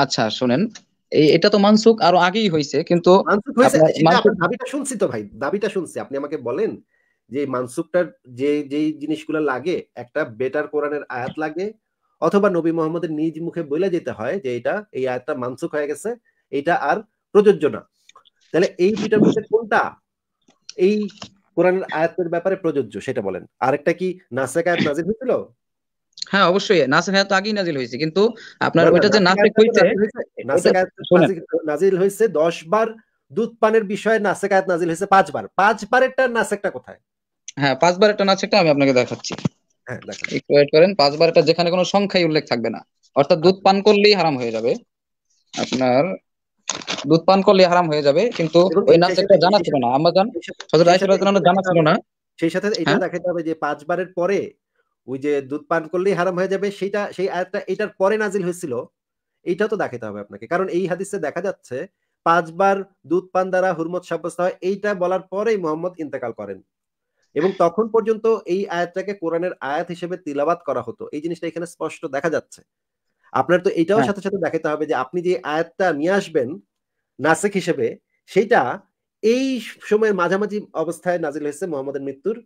আচ্ছা শুনেন এই এটা তো মানসুক আরো আগেই হয়েছে কিন্তু দাবিটা শুনছি তো ভাই
দাবিটা শুনছি আপনি আমাকে বলেন যে মানসুকটার যে যেই জিনিসগুলো লাগে একটা বেটার কোরআনের আয়াত লাগে অথবা নবী মোহাম্মদের নিজ মুখে বলে যেতে হয় যে এটা এই আয়াতটা মানসুক হয়ে গেছে এটা আর প্রযোজ্য না তাহলে এই দুইটার মধ্যে কোনটা এই কোরআনের আয়াতের ব্যাপারে প্রযোজ্য সেটা বলেন আরেকটা কি নাসেক আয়াত নাজিল হয়েছিল
হ্যাঁ অবশ্যই নাসেক আয়াত আগেই নাজিল হয়েছে কিন্তু আপনার ওইটা যে নাসেক হয়েছে নাসেক আয়াত নাজিল হয়েছে
10 বার দুধ পানের বিষয়ে নাসেক আয়াত নাজিল হয়েছে 5 বার 5 বারেরটা নাসেকটা কোথায়
হ্যাঁ পাঁচবার বারের নাচ একটা আমি আপনাকে দেখাচ্ছি হ্যাঁ, একটু করেন পাঁচবার যেখানে কোনো সংখ্যাই উল্লেখ থাকবে না অর্থাৎ দুধ পান করলেই হারাম হয়ে যাবে আপনার দুধ পান করলে হারাম হয়ে যাবে কিন্তু ওই একটা জানা ছিল না হযরত আয়েশা রাদিয়াল্লাহু জানা ছিল না সেই সাথে এটা
হ্যাঁ? হবে যে পাঁচবারের পরে ওই যে দুধ পান করলেই হারাম হয়ে যাবে সেটা সেই আয়াতটা এটার পরে নাজিল হয়েছিল এইটাও তো দেখাতে হবে আপনাকে কারণ এই হাদিসে দেখা যাচ্ছে পাঁচবার দুধ পান দ্বারা হুরমত সাব্যস্ত হয় এইটা বলার পরেই মোহাম্মদ ইন্তেকাল করেন এবং তখন পর্যন্ত এই আয়াতটাকে কোরআনের আয়াত হিসেবে তিলাবাত করা হতো এই জিনিসটা এখানে স্পষ্ট দেখা যাচ্ছে আপনার তো এটাও হ্যাঁ। সাথে সাথে দেখাতে হবে যে আপনি যে আয়াতটা নিয়ে আসবেন নাসেক হিসেবে সেটা এই সময়ের মাঝামাঝি অবস্থায় নাজিল হয়েছে মোহাম্মদের মৃত্যুর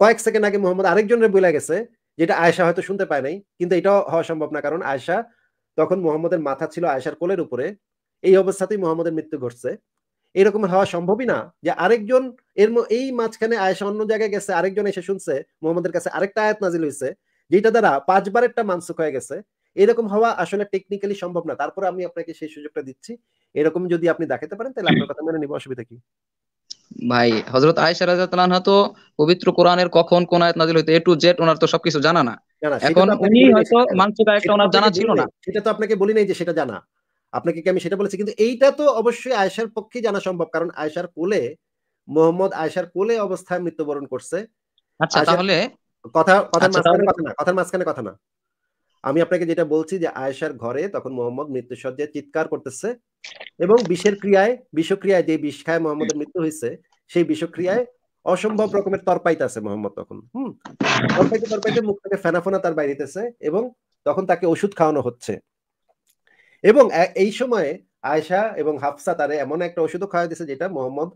কয়েক সেকেন্ড আগে মোহাম্মদ আরেকজনের বলে গেছে যেটা আয়সা হয়তো শুনতে পায় নাই কিন্তু এটাও হওয়া সম্ভব না কারণ আয়সা তখন মোহাম্মদের মাথা ছিল আয়সার কোলের উপরে এই অবস্থাতেই মোহাম্মদের মৃত্যু ঘটছে এরকম হওয়া সম্ভবই না যে আরেকজন এর এই মাঝখানে আয়েশা অন্য জায়গায় গেছে আরেকজন এসে শুনছে মোহাম্মদের কাছে আরেকটা আয়াত নাজিল হয়েছে যেটা দ্বারা পাঁচবার একটা মানসুক হয়ে গেছে এরকম হওয়া আসলে টেকনিক্যালি সম্ভব না তারপরে আমি আপনাকে সেই সুযোগটা দিচ্ছি এরকম যদি আপনি দেখাতে পারেন তাহলে আপনার কথা মেনে নিব অসুবিধা কি
ভাই হজরত আয়েশা রাজাতালানহা তো পবিত্র কোরআনের কখন কোন আয়াত নাজিল হইতো এ টু জেড ওনার তো সবকিছু জানা না এখন উনি হয়তো মানসুক আয়াতটা ওনার জানা ছিল না
সেটা তো আপনাকে বলি নাই যে সেটা জানা আপনাকে কি আমি সেটা বলেছি কিন্তু এইটা তো অবশ্যই আয়সার পক্ষে জানা সম্ভব কারণ আয়সার কোলে মোহাম্মদ আয়সার কোলে অবস্থায় মৃত্যুবরণ করছে আচ্ছা,
আচ্ছা,
আমি আপনাকে যেটা বলছি যে আয়েশার ঘরে তখন মোহাম্মদ মৃত্যুসজ্জায় চিৎকার করতেছে এবং বিষের ক্রিয়ায় বিষক্রিয়ায় যে বিষ খায় মোহাম্মদের মৃত্যু হয়েছে সেই বিষক্রিয়ায় অসম্ভব রকমের তরপাইতে আছে মোহাম্মদ তখন হম তরপাইতে তরপাইতে মুখ থেকে ফেনাফোনা তার বাইরেতেছে এবং তখন তাকে ওষুধ খাওয়ানো হচ্ছে এবং এই সময়ে আয়সা এবং হাফসা তারে এমন একটা ওষুধও খাওয়া দিয়েছে যেটা মোহাম্মদ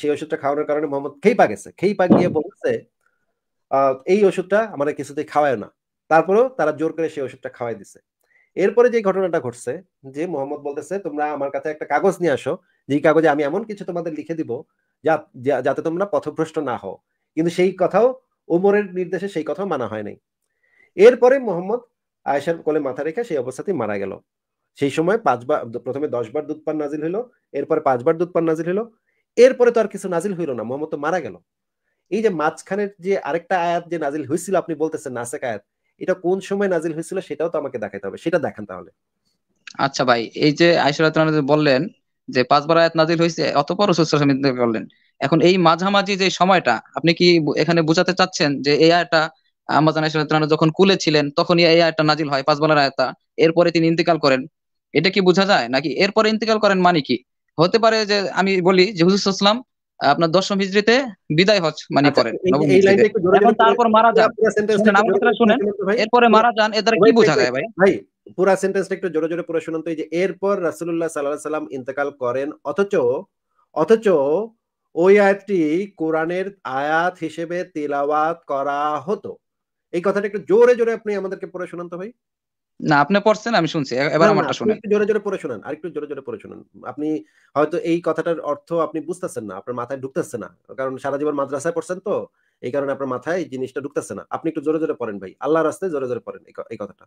সেই ওষুধটা খাওয়ানোর কারণে মোহাম্মদ খেই পা গেছে খেই পা গিয়ে বলছে এই ওষুধটা আমরা কিছুতেই খাওয়ায় না তারপরেও তারা জোর করে সেই ওষুধটা খাওয়াই দিছে এরপরে যে ঘটনাটা ঘটছে যে মোহাম্মদ বলতেছে তোমরা আমার কাছে একটা কাগজ নিয়ে আসো যে কাগজে আমি এমন কিছু তোমাদের লিখে দিব যা যাতে তোমরা পথভ্রষ্ট না হও কিন্তু সেই কথাও ওমরের নির্দেশে সেই কথাও মানা হয় নাই এরপরে মোহাম্মদ আয়েশার কোলে মাথা রেখে সেই অবস্থাতেই মারা গেল সেই সময় পাঁচবার প্রথমে দশবার দুধ পান নাজিল হলো এরপরে পাঁচবার দুধ পান নাজিল হলো এরপরে তো আর কিছু নাজিল হইল না মোহাম্মদ তো মারা গেল এই যে মাঝখানের যে আরেকটা আয়াত যে নাজিল হয়েছিল আপনি বলতেছেন নাসেক আয়াত এটা কোন সময় নাজিল হয়েছিল সেটাও তো আমাকে দেখাতে হবে সেটা দেখান তাহলে
আচ্ছা ভাই এই যে আইসুরাতন বললেন যে পাঁচবার আয়াত নাজিল হয়েছে অতপর রসুল করলেন এখন এই মাঝামাঝি যে সময়টা আপনি কি এখানে বোঝাতে চাচ্ছেন যে এই আয়াতটা আমাজান আইসুরাতন যখন কুলে ছিলেন তখন এই আয়াতটা নাজিল হয় পাঁচবার আয়াতটা এরপরে তিনি ইন্তেকাল করেন এটা কি বোঝা যায় নাকি এরপরে ইন্তেকাল করেন মানে কি হতে পারে যে আমি বলি যে হুজুর সাল্লাম আপনার দশম হিজড়িতে বিদায় হজ মানে আচ্ছা, করেন এখন তারপর মারা যান শুনেন এরপরে মারা যান এ দ্বারা কি বোঝা যায় ভাই
ভাই পুরা সেন্টেন্সটা একটু জোরে জোরে পুরো শুনুন তো এই যে এরপর রাসূলুল্লাহ সাল্লাল্লাহু আলাইহি সাল্লাম ইন্তেকাল করেন অথচ অথচ ওই আয়াতটি কোরআনের আয়াত হিসেবে তেলাওয়াত করা হতো এই কথাটা একটু জোরে জোরে আপনি আমাদেরকে পড়ে শোনান তো ভাই
না আপনি পড়ছেন আমি শুনছি এবার আমারটা শুনেন একটু
জোরে জোরে পড়ে শুনেন আরেকটু জোরে জোরে পড়ে শুনেন আপনি হয়তো এই কথাটার অর্থ আপনি বুঝতেছেন না আপনার মাথায় ঢুকতেছে না কারণ সারা জীবন মাদ্রাসায় পড়ছেন তো এই কারণে আপনার মাথায় জিনিসটা ঢুকতেছে না আপনি একটু জোরে জোরে পড়েন ভাই আল্লাহর রাস্তায় জোরে জোরে পড়েন এই কথাটা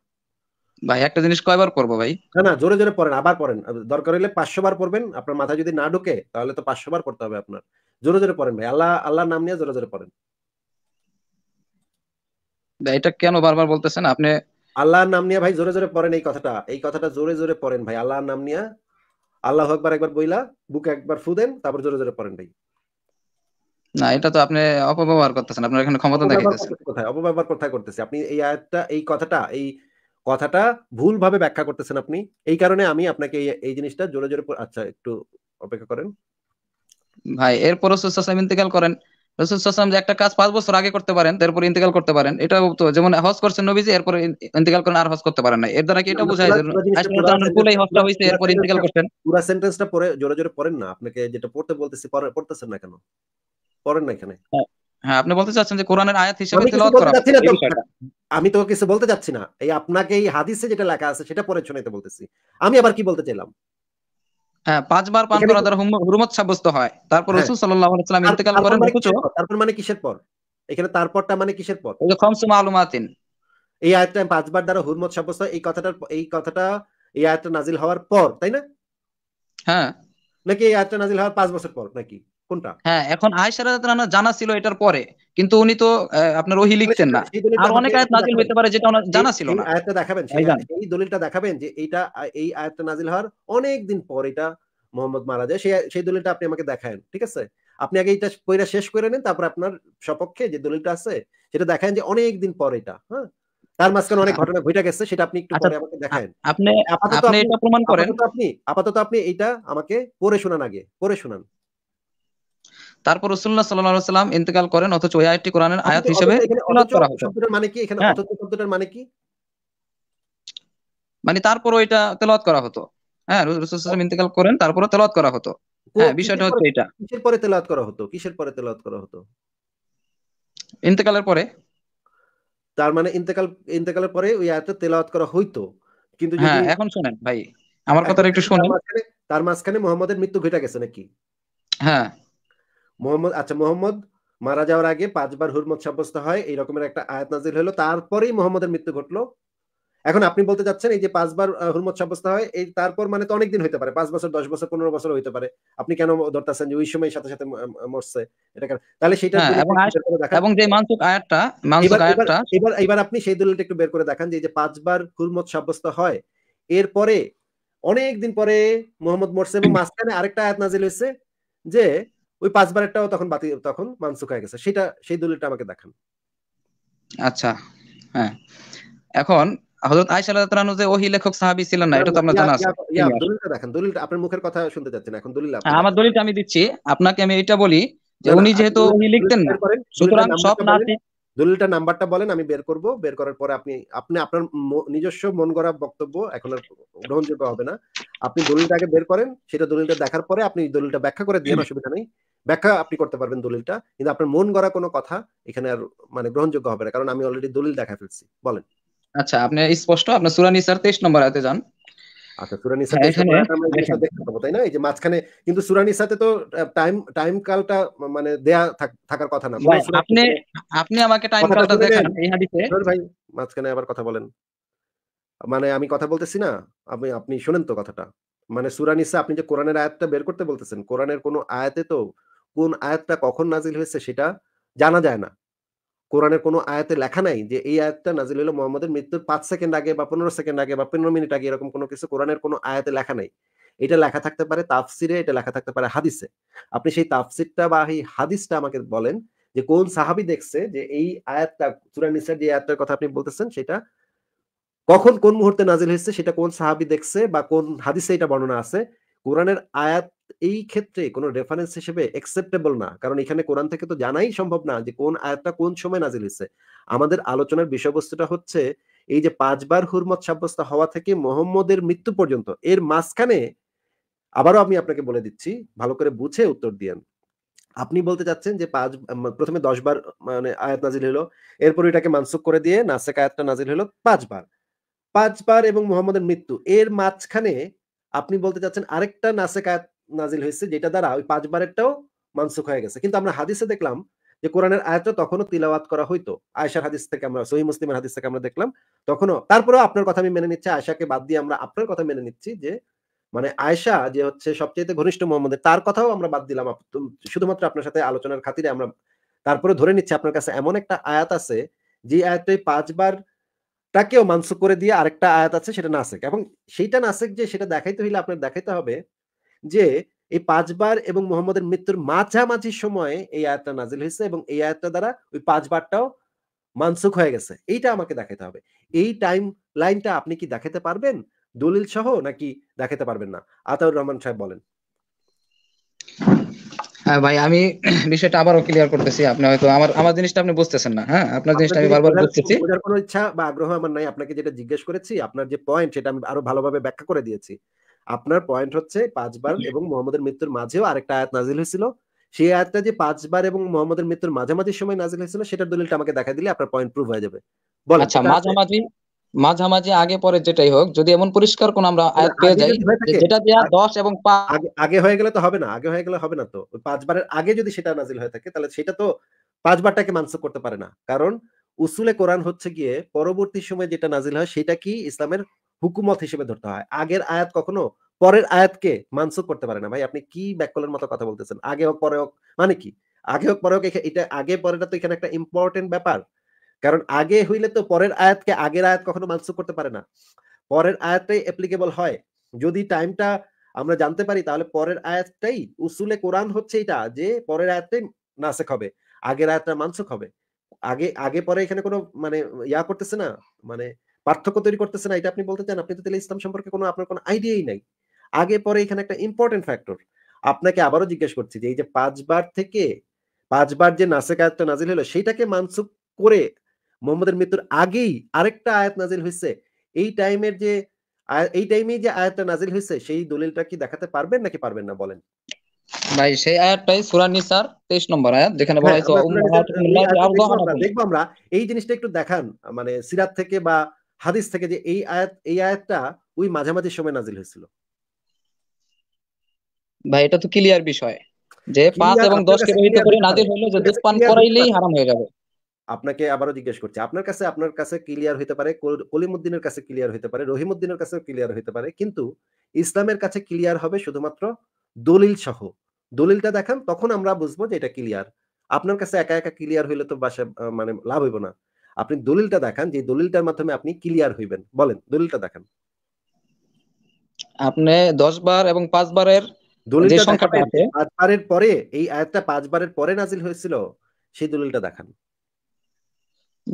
ভাই একটা জিনিস কয়বার করবো ভাই
না না জোরে জোরে পড়েন আবার পড়েন দরকার হলে পাঁচশো বার পড়বেন আপনার মাথা যদি না ঢুকে তাহলে তো পাঁচশো বার পড়তে হবে আপনার জোরে জোরে পড়েন ভাই আল্লাহ আল্লাহর নাম নিয়ে জোরে জোরে পড়েন
এটা কেন বারবার বলতেছেন আপনি
আল্লাহর নাম নিয়ে ভাই জোরে জোরে পড়েন এই কথাটা এই কথাটা জোরে জোরে পড়েন ভাই আল্লাহর নাম নিয়ে আল্লাহ একবার একবার বইলা বুকে একবার ফু দেন তারপর জোরে জোরে পড়েন ভাই
না এটা তো আপনি অপব্যবহার করতেছেন আপনার এখানে ক্ষমতা দেখাইতেছেন
কোথায় অপব্যবহার কোথায় করতেছে আপনি এই আয়াতটা এই কথাটা এই কথাটা ভুলভাবে ব্যাখ্যা করতেছেন আপনি এই কারণে আমি আপনাকে এই জিনিসটা জোরে জোরে আচ্ছা একটু
অপেক্ষা করেন ভাই এরপরও সুস্থ ইন্তেকাল করেন রসুল সাল্লাম যে একটা কাজ পাঁচ বছর আগে করতে পারেন তারপর ইন্তেকাল করতে পারেন এটা তো যেমন হজ করছেন নবীজি এরপর ইন্তেকাল করেন আর হজ করতে পারেন না এর দ্বারা কি এটা বোঝায় যে হজটা হইছে এরপর ইন্তেকাল করছেন
পুরো সেন্টেন্সটা জোরে জোরে পড়েন না আপনাকে যেটা পড়তে বলতেছি পড়তেছেন না কেন পড়েন না এখানে
হ্যাঁ, হ্যাঁ আপনি বলতে চাচ্ছেন যে কোরআনের আয়াত হিসেবে তেলাওয়াত করা
আমি তো কিছু বলতে চাচ্ছি না এই আপনাকে এই হাদিসে যেটা লেখা আছে সেটা পড়ে বলতেছি আমি আবার কি বলতে চাইলাম
হ্যাঁ, পাঁচবার পান করা দ্বারা হুরমত সাব্যস্ত হয় তারপর হ্যাঁ। রসুল সাল্লাল্লাহু আলাইহি সাল্লাম ইন্তেকাল করেন বুঝছো মানে
তারপর মানে কিসের পর এখানে তারপরটা মানে কিসের পর এই যে খামসু মালুমাতিন এই আয়াতটা পাঁচবার দ্বারা হুরমত সাব্যস্ত এই কথাটা এই কথাটা এই আয়াতটা নাজিল হওয়ার পর তাই না হ্যাঁ নাকি এই আয়াতটা নাজিল হওয়ার পাঁচ বছর পর নাকি কোনটা
হ্যাঁ এখন আয়েশা রাদিয়াল্লাহু আনহা জানা ছিল এটার পরে কিন্তু উনি তো আপনার ওহি লিখতেন না আর অনেক আয়াত নাজিল হতে পারে যেটা ওনার জানা ছিল না আয়াতটা দেখাবেন
এই দলিলটা দেখাবেন যে এইটা এই আয়াতটা নাজিল হওয়ার অনেক দিন পর এটা মোহাম্মদ মারা যায় সেই সেই দলিলটা আপনি আমাকে দেখায়েন ঠিক আছে আপনি আগে এটা পয়রা শেষ করে নেন তারপর আপনার সপক্ষে যে দলিলটা আছে সেটা দেখায়েন যে অনেক দিন পর এটা হ্যাঁ তার মাঝখানে অনেক আচ্ছা। ঘটনা ঘটে গেছে সেটা আপনি একটু আচ্ছা, পরে আমাকে দেখায়েন আপনি আপাতত আপনি এটা প্রমাণ করেন আপাতত আপনি আপাতত আপনি এটা আমাকে পড়ে শোনান আগে পড়ে শোনান
তারপর রসুল্লাহ সাল্লাহ সাল্লাম ইন্তেকাল করেন অথচ ওই আয়টি কোরআনের আয়াত হিসেবে
মানে, হ্যাঁ। মানে,
মানে তারপর ওইটা তেলাওয়াত করা হতো হ্যাঁ রসুল করেন তারপরে তেলাওয়াত করা হতো হ্যাঁ বিষয়টা হচ্ছে এটা
কিসের পরে করা হতো কিসের পরে করা হতো
ইন্তেকালের পরে তার
মানে ইন্তেকাল ইন্তেকালের পরে ওই আয়াতে তেলাওয়াত করা হইতো কিন্তু হ্যাঁ এখন শুনেন ভাই
আমার কথাটা একটু শুনুন
তার মাঝখানে মোহাম্মদের মৃত্যু ঘটে গেছে নাকি হ্যাঁ মোহাম্মদ আচ্ছা মোহাম্মদ মারা যাওয়ার আগে পাঁচবার হুরমত সাব্যস্ত হয় এই রকমের একটা আয়াত নাজিল হলো তারপরেই মোহাম্মদের মৃত্যু ঘটলো এখন আপনি বলতে চাচ্ছেন এই যে পাঁচবার হুরমত সাব্যস্ত হয় এই তারপর মানে তো অনেকদিন হইতে পারে পাঁচ বছর দশ বছর পনেরো বছর হইতে পারে আপনি কেন ধরতেছেন যে ওই সময় সাথে সাথে মরছে এটা কেন তাহলে সেটা হ্যাঁ,
এবং যে মানসিক আয়াতটা মানসুক আয়াতটা
এবার এবার আপনি সেই দলিলটা একটু বের করে দেখান যে এই যে পাঁচবার হুরমত সাব্যস্ত হয় এরপরে অনেকদিন পরে মোহাম্মদ মরছে এবং মাঝখানে আরেকটা আয়াত নাজিল হয়েছে যে ওই বারেরটাও তখন বাতি তখন মানসুখ হয়ে গেছে সেটা সেই
দলিলটা আমাকে দেখান আচ্ছা হ্যাঁ এখন হযরত আয়েশা রাদিয়াল্লাহু যে ওহী লেখক সাহাবী ছিলেন না এটা তো দলিলটা
দেখেন দলিলটা আপনার মুখের কথা শুনতে
এখন দলিল হ্যাঁ, আমার দলিলটা আমি দিচ্ছি আপনাকে আমি এটা বলি যে উনি যেহেতু উনি লিখতেন না সুতরাং সব
দলিলটা নাম্বারটা বলেন আমি বের করব বের করার পরে আপনি আপনি আপনার নিজস্ব মন গড়া বক্তব্য এখন আর গ্রহণযোগ্য হবে না আপনি দলিলটাকে বের করেন সেটা দলিলটা দেখার পরে আপনি দলিলটা ব্যাখ্যা করে দিয়ে অসুবিধা নেই ব্যাখ্যা আপনি করতে পারবেন দলিলটা কিন্তু আপনার মন গড়া কোনো কথা এখানে আর মানে গ্রহণযোগ্য হবে না কারণ আমি অলরেডি দলিল দেখা ফেলছি বলেন আচ্ছা আপনি স্পষ্ট
আপনার সুরা নিসার 23 নম্বর আয়াতে যান আচ্ছা সুরা নিসাতে হ্যাঁ,
দেখতে তাই না এই যে মাঝখানে কিন্তু সুরা নিসাতে তো টাইম টাইম কালটা মানে দেয়া থাকার কথা না আপনি
আপনি আমাকে টাইম কালটা দেখান
এই হাদিসে ভাই মাঝখানে আবার কথা বলেন মানে আমি কথা বলতেছি না আপনি আপনি শুনেন তো কথাটা মানে সুরা নিসা আপনি যে কোরআনের আয়াতটা বের করতে বলতেছেন কোরআনের কোনো আয়াতে তো কোন আয়াতটা কখন নাজিল হয়েছে সেটা জানা যায় না কোরআনে কোনো আয়াতে লেখা নাই যে এই আয়াতটা নাজিল হলো মোহাম্মদের মৃত্যুর পাঁচ সেকেন্ড আগে বা পনেরো সেকেন্ড আগে বা পনেরো মিনিট আগে এরকম কোনো কিছু কোরআনের কোনো আয়াতে লেখা নাই এটা লেখা থাকতে পারে তাফসিরে এটা লেখা থাকতে পারে হাদিসে আপনি সেই তাফসিরটা বা এই হাদিসটা আমাকে বলেন যে কোন সাহাবি দেখছে যে এই আয়াতটা নিসার যে আয়াতটার কথা আপনি বলতেছেন সেটা কখন কোন মুহূর্তে নাজিল হয়েছে সেটা কোন সাহাবি দেখছে বা কোন হাদিসে এটা বর্ণনা আছে কোরআনের আয়াত এই ক্ষেত্রে কোনো রেফারেন্স হিসেবে অ্যাকসেপ্টেবল না কারণ এখানে কোরআন থেকে তো জানাই সম্ভব না যে কোন আয়াতটা কোন সময় নাজিল হয়েছে আমাদের আলোচনার বিষয়বস্তুটা হচ্ছে এই যে পাঁচবার হুরমত সাব্যস্ত হওয়া থেকে মোহাম্মদের মৃত্যু পর্যন্ত এর মাঝখানে আবারও আমি আপনাকে বলে দিচ্ছি ভালো করে বুঝে উত্তর দিয়েন আপনি বলতে চাচ্ছেন যে পাঁচ প্রথমে দশ বার মানে আয়াত নাজিল হলো এরপর এটাকে মানসুক করে দিয়ে নাসেক আয়াতটা নাজিল হলো পাঁচবার পাঁচবার এবং মোহাম্মদের মৃত্যু এর মাঝখানে আপনি বলতে চাচ্ছেন আরেকটা নাসেক আয়াত নাজিল হয়েছে যেটা দ্বারা ওই পাঁচবারেরটাও মানসুখ হয়ে গেছে কিন্তু আমরা হাদিসে দেখলাম যে কোরআনের আয়াতটা তখনও তিলাওয়াত করা হইতো আয়সার হাদিস থেকে আমরা সহি মুসলিমের হাদিস থেকে আমরা দেখলাম তখনও তারপরেও আপনার কথা আমি মেনে নিচ্ছি আয়সাকে বাদ দিয়ে আমরা আপনার কথা মেনে নিচ্ছি যে মানে আয়সা যে হচ্ছে সবচেয়ে ঘনিষ্ঠ মোহাম্মদের তার কথাও আমরা বাদ দিলাম শুধুমাত্র আপনার সাথে আলোচনার খাতিরে আমরা তারপরে ধরে নিচ্ছি আপনার কাছে এমন একটা আয়াত আছে যে আয়াতটি পাঁচবার তাকেও মানসুখ করে দিয়ে আরেকটা আয়াত আছে সেটা নাসেক এবং সেইটা নাসেক যে সেটা দেখাইতে হইলে আপনার দেখাইতে হবে যে এই পাঁচবার এবং মোহাম্মদের মৃত্যুর মাঝামাঝি সময়ে এই আয়াতটা নাজিল হয়েছে এবং এই আয়াতটা দ্বারা ওই পাঁচবারটাও মানসুখ হয়ে গেছে এইটা আমাকে দেখাতে হবে এই টাইম লাইনটা আপনি কি দেখাতে পারবেন দলিল সহ নাকি দেখাতে পারবেন না আতাউর রহমান সাহেব বলেন
হ্যাঁ ভাই আমি বিষয়টা আবারও ক্লিয়ার করতেছি আপনি হয়তো আমার আমার জিনিসটা আপনি বুঝতেছেন না হ্যাঁ আপনার জিনিসটা আমি বারবার বুঝতেছি
কোনো ইচ্ছা বা আগ্রহ আমার নাই আপনাকে যেটা জিজ্ঞেস করেছি আপনার যে পয়েন্ট সেটা আমি আরো ভালোভাবে ব্যাখ্যা করে দিয়েছি আপনার পয়েন্ট হচ্ছে পাঁচবার এবং মোহাম্মদের মৃত্যুর মাঝেও আরেকটা আয়াত নাজিল হয়েছিল সেই আয়াতটা যে পাঁচবার এবং মোহাম্মদের মৃত্যুর মাঝামাঝি সময় নাজিল
হয়েছিল সেটার দলিলটা আমাকে দেখা দিলে আপনার পয়েন্ট প্রুভ হয়ে যাবে
আচ্ছা মাঝামাঝি
মাঝামাঝি আগে পরে যেটাই হোক যদি এমন পরিষ্কার কোন আমরা আয়াত পেয়ে যাই যেটা দেয়া 10 এবং আগে
হয়ে গেলে তো হবে না আগে হয়ে গেলে হবে না তো পাঁচবারের আগে যদি সেটা নাজিল হয়ে থাকে তাহলে সেটা তো পাঁচবারটাকে মানসুখ করতে পারে না কারণ উসুলে কোরআন হচ্ছে গিয়ে পরবর্তী সময় যেটা নাজিল হয় সেটা কি ইসলামের হুকুমত হিসেবে ধরতে হয় আগের আয়াত কখনো পরের আয়াতকে মানসুখ করতে পারে না ভাই আপনি কি ব্যাকলের মতো কথা বলতেছেন আগে হোক পরে হোক মানে কি আগে হোক পরে হোক এটা আগে পরেটা তো এখানে একটা ইম্পর্টেন্ট ব্যাপার কারণ আগে হইলে তো পরের আয়াতকে আগের আয়াত কখনো মানসুখ করতে পারে না পরের আয়াতটাই অ্যাপ্লিকেবল হয় যদি টাইমটা আমরা জানতে পারি তাহলে পরের আয়াতটাই উসুলে কোরআন হচ্ছে এটা যে পরের আয়াতটাই নাসেক হবে আগের আয়াতটা মানসুক হবে আগে আগে পরে এখানে কোনো মানে ইয়া করতেছে না মানে পার্থক্য তৈরি করতেছে না এটা আপনি বলতে চান আপনি তো তাহলে ইসলাম সম্পর্কে কোনো আপনার কোনো আইডিয়াই নাই আগে পরে এখানে একটা ইম্পর্টেন্ট ফ্যাক্টর আপনাকে আবারও জিজ্ঞেস করছি যে এই যে পাঁচবার থেকে পাঁচবার যে নাসে আয়াতটা নাজিল হলো সেইটাকে মানসুক করে মোহাম্মদের মৃত্যুর আগেই আরেকটা আয়াত নাজিল হয়েছে এই টাইমের যে এই টাইমে যে আয়াতটা নাজিল হয়েছে সেই দলিলটা কি দেখাতে পারবেন নাকি পারবেন না বলেন
ভাই সেই আয়াতটাই সূরা নিসার 23 নম্বর আয়াত যেখানে হ্যাঁ, বলা হয়েছে দেখবো
আমরা এই জিনিসটা একটু দেখান মানে সিরাত থেকে বা হাদিস থেকে যে এই আয়াত এই আয়াতটা ওই মাঝামাঝি সময় নাজিল হয়েছিল
ভাই এটা তো ক্লিয়ার বিষয় যে পাঁচ এবং দশ কে রহিত করে নাজিল হলো যে দুধ পান করাইলেই হারাম হয়ে যাবে
আপনাকে আবারও জিজ্ঞেস করছি আপনার কাছে আপনার কাছে ক্লিয়ার হতে পারে কলিমুদ্দিনের কাছে ক্লিয়ার হতে পারে রহিমুদ্দিনের কাছে ক্লিয়ার হতে পারে কিন্তু ইসলামের কাছে ক্লিয়ার হবে শুধুমাত্র দলিল সহ দলিলটা দেখেন তখন আমরা বুঝবো যে এটা ক্লিয়ার আপনার কাছে একা একা ক্লিয়ার হইলে তো বাসা মানে লাভ হইব না আপনি দলিলটা দেখান যে দলিলটার মাধ্যমে আপনি ক্লিয়ার হইবেন বলেন দলিলটা দেখান আপনি দশ বার এবং পাঁচ বারের দলিল আছে পাঁচ বারের পরে এই আয়াতটা পাঁচ বারের পরে নাজিল হয়েছিল সেই দলিলটা দেখান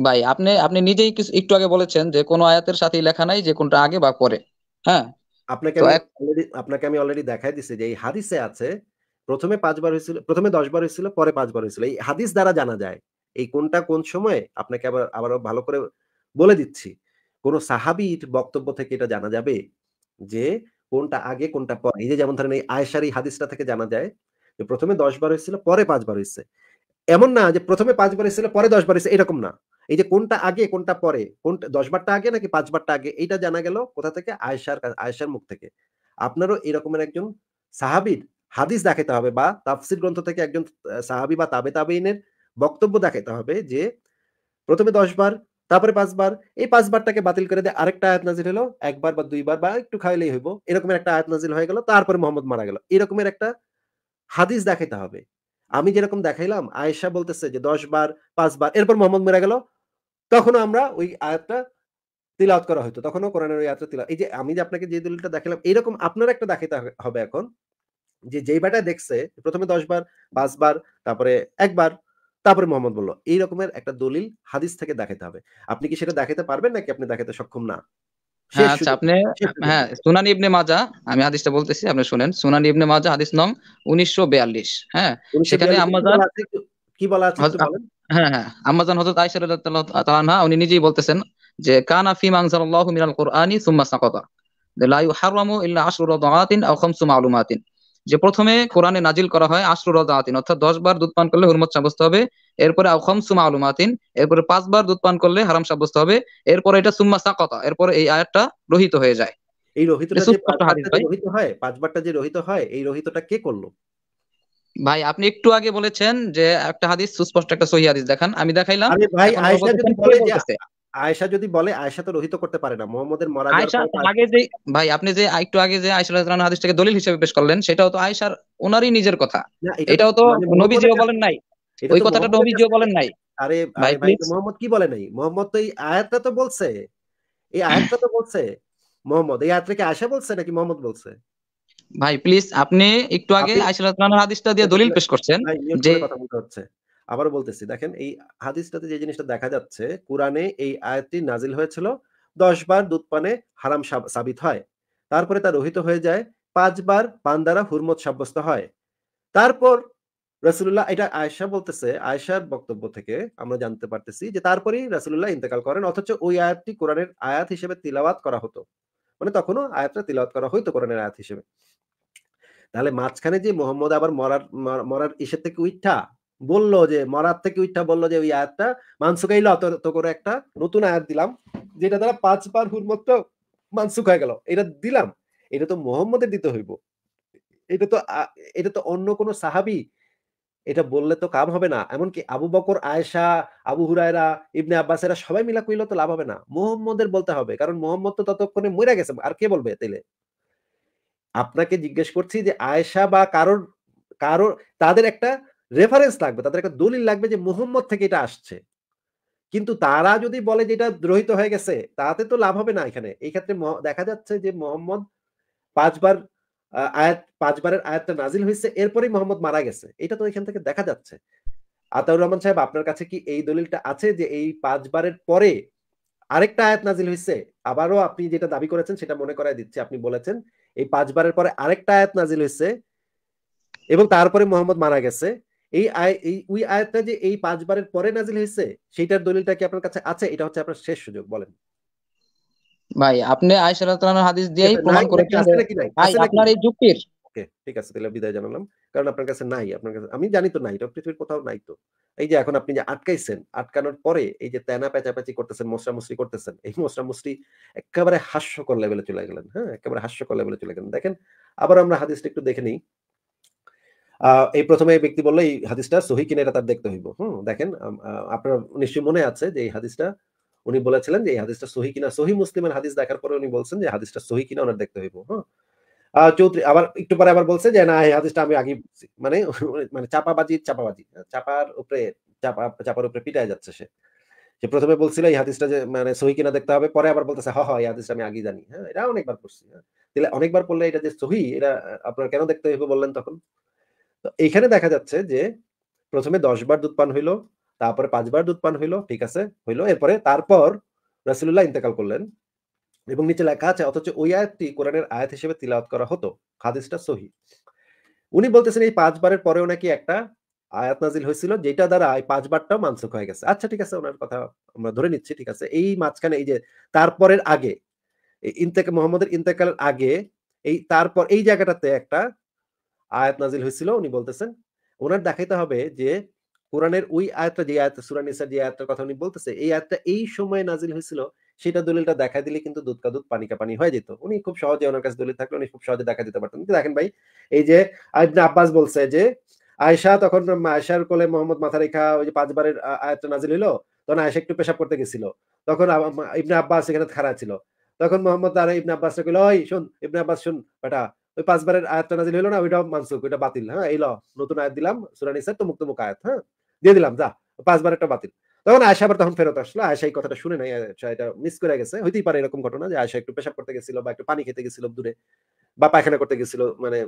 ভাই আপনি আপনি নিজেই একটু আগে বলেছেন যে কোন আয়াতের সাথেই লেখা নাই যে কোনটা আগে বা পরে হ্যাঁ
আপনাকে আমি আপনাকে আমি অলরেডি দেখাই দিছি যে এই হাদিসে আছে প্রথমে পাঁচবার হয়েছিল প্রথমে দশবার হয়েছিল পরে পাঁচবার হয়েছিল এই হাদিস দ্বারা জানা যায় এই কোনটা কোন সময় আপনাকে আবার আবারও ভালো করে বলে দিচ্ছি কোন সাহাবির বক্তব্য থেকে এটা জানা যাবে যে কোনটা আগে কোনটা পরে এই যে যেমন ধরেন এই আয়সার এই হাদিসটা থেকে জানা যায় যে প্রথমে দশ বার হয়েছিল পরে পাঁচবার হয়েছে এমন না যে প্রথমে পাঁচবার হয়েছিল পরে দশবার হয়েছে এরকম না এই যে কোনটা আগে কোনটা পরে কোনটা দশবারটা আগে নাকি পাঁচবারটা আগে এইটা জানা গেল কোথা থেকে আয়েশার আয়েশার মুখ থেকে আপনারও এরকমের একজন সাহাবির হাদিস দেখাতে হবে বা তাফসির গ্রন্থ থেকে একজন সাহাবি বা তাবে তাবেইনের বক্তব্য দেখাইতে হবে যে প্রথমে দশবার তারপরে পাঁচবার এই পাঁচবারটাকে বাতিল করে দেয় আরেকটা আয়াত নাজিল হলো একবার বা দুইবার বা একটু খাইলেই হইব এরকমের একটা আয়াত নাজিল হয়ে গেল তারপরে মোহাম্মদ মারা গেল এরকমের একটা হাদিস দেখাইতে হবে আমি যেরকম দেখাইলাম আয়েশা বলতেছে যে দশ বার পাঁচবার এরপর মোহাম্মদ মারা গেল তখনও আমরা ওই আয়াতটা তিলাওয়াত করা হতো তখনও কোরআনের ওই আয়াতটা তিলা এই যে আমি যে আপনাকে যে দলিলটা দেখালাম এরকম আপনার একটা দেখাইতে হবে এখন যে যেই বাটা দেখছে প্রথমে দশ বার পাঁচবার তারপরে একবার তারপরে মোহাম্মদ বলল এই রকমের একটা দলিল হাদিস থেকে দেখাতে হবে আপনি কি সেটা দেখাতে পারবেন নাকি আপনি দেখাতে সক্ষম না হ্যাঁ আচ্ছা আপনি
হ্যাঁ সুনান ইবনে মাজা আমি হাদিসটা বলতেছি আপনি শুনেন সুনান ইবনে মাজা হাদিস নং উনিশশো বিয়াল্লিশ হ্যাঁ সেখানে আম্মাজান কি বলা আছে হ্যাঁ হ্যাঁ আম্মাজান হযরত আয়েশা রাদিয়াল্লাহু তাআলা উনি নিজেই বলতেছেন যে কানা ফি মানজালাল্লাহু মিনাল কুরআনি সুম্মা সাকাতা লা ইউহাররামু ইল্লা আশরু রাদাআতিন আও খামসু মালুমাতিন যে প্রথমে কোরআনে নাজিল করা হয় আশ্রু রাজাতিন অর্থাৎ দশ বার দুধ পান করলে হুরমত সাব্যস্ত হবে এরপরে আখম সুমা আতিন এরপরে বার দুধ পান করলে হারাম সাব্যস্ত হবে এরপরে এটা সুম্মা সাকতা এরপরে এই আয়াতটা রহিত হয়ে যায় এই রহিত
হয় যে রহিত হয় এই রহিতটা কে
করলো ভাই আপনি একটু আগে বলেছেন যে একটা হাদিস সুস্পষ্ট একটা সহি হাদিস দেখান আমি দেখাইলাম ভাই
আয়েশা যদি বলে আয়েশা তো রহিত করতে পারে না মোহাম্মদের
মরা আগে যে ভাই আপনি যে একটু আগে যে আয়েশা রাদিয়াল্লাহু হাদিসটাকে দলিল হিসেবে পেশ করলেন সেটাও তো আয়েশার ওনারই নিজের কথা এটাও তো মানে নবীজিও বলেন নাই ওই কথাটা নবীজিও বলেন নাই
আরে ভাই মোহাম্মদ কি বলে নাই মোহাম্মদ তো এই আয়াতটা তো বলছে এই আয়াতটা তো বলছে মোহাম্মদ এই আয়াতটাকে আয়েশা বলছে নাকি মোহাম্মদ বলছে
ভাই প্লিজ আপনি একটু আগে আয়েশা রাদিয়াল্লাহু হাদিসটা দিয়ে দলিল পেশ করছেন যে কথা বলতে হচ্ছে আবার বলতেছি দেখেন এই
হাদিসটাতে যে জিনিসটা দেখা যাচ্ছে কোরআনে এই আয়াতটি নাজিল হয়েছিল দশ বার দুধ পানে হারাম সাবিত হয় তারপরে তা রহিত হয়ে যায় পাঁচবার পান দ্বারা হুরমত সাব্যস্ত হয় তারপর রাসুল্লাহ এটা আয়সা বলতেছে আয়সার বক্তব্য থেকে আমরা জানতে পারতেছি যে তারপরেই রাসুল্লাহ ইন্তেকাল করেন অথচ ওই আয়াতটি কোরআনের আয়াত হিসেবে তিলাওয়াত করা হতো মানে তখনও আয়াতটা তিলাওয়াত করা হইতো কোরআনের আয়াত হিসেবে তাহলে মাঝখানে যে মোহাম্মদ আবার মরার মরার ইসের থেকে উইঠা বলল যে মরার থেকে উঠা বলল যে ওই আয়াতটা মানসুকাইল অত করে একটা নতুন আয়াত দিলাম যেটা দ্বারা পার হুরমত মানসুক হয়ে গেল এটা দিলাম এটা তো মোহাম্মদের দিতে হইব এটা তো এটা তো অন্য কোনো সাহাবি এটা বললে তো কাম হবে না এমনকি আবু বকর আয়েশা আবু হুরায়রা ইবনে আব্বাস এরা সবাই মিলা কইলে তো লাভ হবে না মোহাম্মদের বলতে হবে কারণ মোহাম্মদ তো ততক্ষণে মরে গেছে আর কে বলবে তাইলে আপনাকে জিজ্ঞেস করছি যে আয়েশা বা কারোর কারোর তাদের একটা রেফারেন্স লাগবে তাদের একটা দলিল লাগবে যে মোহাম্মদ থেকে এটা আসছে কিন্তু তারা যদি বলে যে এটা দ্রোহিত হয়ে গেছে তাতে তো লাভ হবে না এখানে এই ক্ষেত্রে দেখা যাচ্ছে যে মোহাম্মদ পাঁচবার আয়াত পাঁচবারের আয়াতটা নাজিল হয়েছে এরপরেই মোহাম্মদ মারা গেছে এটা তো এখান থেকে দেখা যাচ্ছে আতাউর রহমান সাহেব আপনার কাছে কি এই দলিলটা আছে যে এই পাঁচবারের পরে আরেকটা আয়াত নাজিল হয়েছে আবারও আপনি যেটা দাবি করেছেন সেটা মনে করাই দিচ্ছি আপনি বলেছেন এই পাঁচবারের পরে আরেকটা আয়াত নাজিল হয়েছে এবং তারপরে মোহাম্মদ মারা গেছে এই আয় এই ওই আয়াতটা যে এই পাঁচবারের পরে নাজিল হয়েছে সেইটার দলিলটা কি আপনার কাছে আছে এটা হচ্ছে আপনার শেষ সুযোগ বলেন
ভাই আপনি আয়েশা রাদিয়াল্লাহু হাদিস দিয়েই প্রমাণ করেছেন ভাই আপনার এই যুক্তির
ওকে ঠিক আছে তাহলে বিদায় জানালাম কারণ আপনার কাছে নাই আপনার কাছে আমি জানি তো নাই এটা পৃথিবীর কোথাও নাই তো এই যে এখন আপনি যে আটকাইছেন আটকানোর পরে এই যে তেনা প্যাচাপ্যাচি করতেছেন মশরা মুসরি করতেছেন এই মশরা মুসরি একেবারে হাস্যকর লেভেলে চলে গেলেন হ্যাঁ একেবারে হাস্যকর লেভেলে চলে গেলেন দেখেন আবার আমরা হাদিসটা একটু দেখে নিই এই প্রথমে এই ব্যক্তি বললো এই হাদিসটা সহি কিনে এটা তার দেখতে হইব হুম দেখেন আপনার নিশ্চয়ই মনে আছে যে এই হাদিসটা উনি বলেছিলেন যে এই হাদিসটা সহি কিনা সহি মুসলিমের হাদিস দেখার পরে উনি বলছেন যে হাদিসটা সহি কিনা ওনার দেখতে হইব হ্যাঁ চৌধুরী আবার একটু পরে আবার বলছে যে না এই হাদিসটা আমি আগে মানে মানে চাপাবাজি চাপাবাজি চাপার উপরে চাপা চাপার উপরে পিটায় যাচ্ছে সে যে প্রথমে বলছিল এই হাদিসটা যে মানে সহি কিনা দেখতে হবে পরে আবার বলতেছে হ হ্যাঁ, হ্যাঁ, এই হাদিসটা আমি আগে জানি হ্যাঁ এটা অনেকবার পড়ছি হ্যাঁ। তাহলে অনেকবার পড়লে এটা যে সহি এটা আপনার কেন দেখতে হইব বললেন তখন তো এখানে দেখা যাচ্ছে যে প্রথমে দশ বার দুধ পান হইলো তারপরে পাঁচবার দুধ পান হইলো ঠিক আছে হইলো এরপরে তারপর রাসুল্লাহ ইন্তেকাল করলেন এবং নিচে লেখা আছে অথচ ওই আয়াতটি কোরআনের আয়াত হিসেবে তিলাওয়াত করা হতো হাদিসটা সহি উনি বলতেছেন এই পাঁচবারের পরেও নাকি একটা আয়াত নাজিল হয়েছিল যেটা দ্বারা এই পাঁচবারটাও মানসুখ হয়ে গেছে আচ্ছা ঠিক আছে ওনার কথা আমরা ধরে নিচ্ছি ঠিক আছে এই মাঝখানে এই যে তারপরের আগে ইন্তেকা মোহাম্মদের ইন্তেকালের আগে এই তারপর এই জায়গাটাতে একটা আয়াত নাজিল হয়েছিল উনি বলতেছেন ওনার দেখাইতে হবে যে কোরআনের ওই আয়াতটা যে আয়াত সুরানিসার যে আয়াতটার কথা উনি বলতেছে এই আয়াতটা এই সময়ে নাজিল হয়েছিল সেটা দলিলটা দেখা দিলে কিন্তু দুধ কা দুধ পানি কা পানি হয়ে যেত উনি খুব সহজে ওনার কাছে দলিল থাকলে উনি খুব সহজে দেখা দিতে পারতেন দেখেন ভাই এই যে আইবনে আব্বাস বলছে যে আয়সা তখন আয়সার কোলে মোহাম্মদ মাথা রেখা ওই যে পাঁচবারের আয়াতটা নাজিল হলো তখন আয়সা একটু পেশাব করতে গেছিল তখন ইবনে আব্বাস এখানে খাড়া ছিল তখন মোহাম্মদ আর ইবনে আব্বাস কইল ওই শুন ইবনে আব্বাস শুন বেটা ওই পাঁচবারের আয়াতটা নাজিল হলো না ওইটা মানসুক ওইটা বাতিল হ্যাঁ এই ল নতুন আয়াত দিলাম সুরানি স্যার তো মুক্ত মুখ আয়াত হ্যাঁ দিয়ে দিলাম যা পাঁচবার একটা বাতিল তখন আয়সা আবার তখন ফেরত আসলো আয়সা এই কথাটা শুনে নাই এটা মিস করে গেছে হইতেই পারে এরকম ঘটনা যে আয়সা একটু পেশাব করতে গেছিল বা একটু পানি খেতে গেছিল দূরে বা পায়খানা করতে গেছিল মানে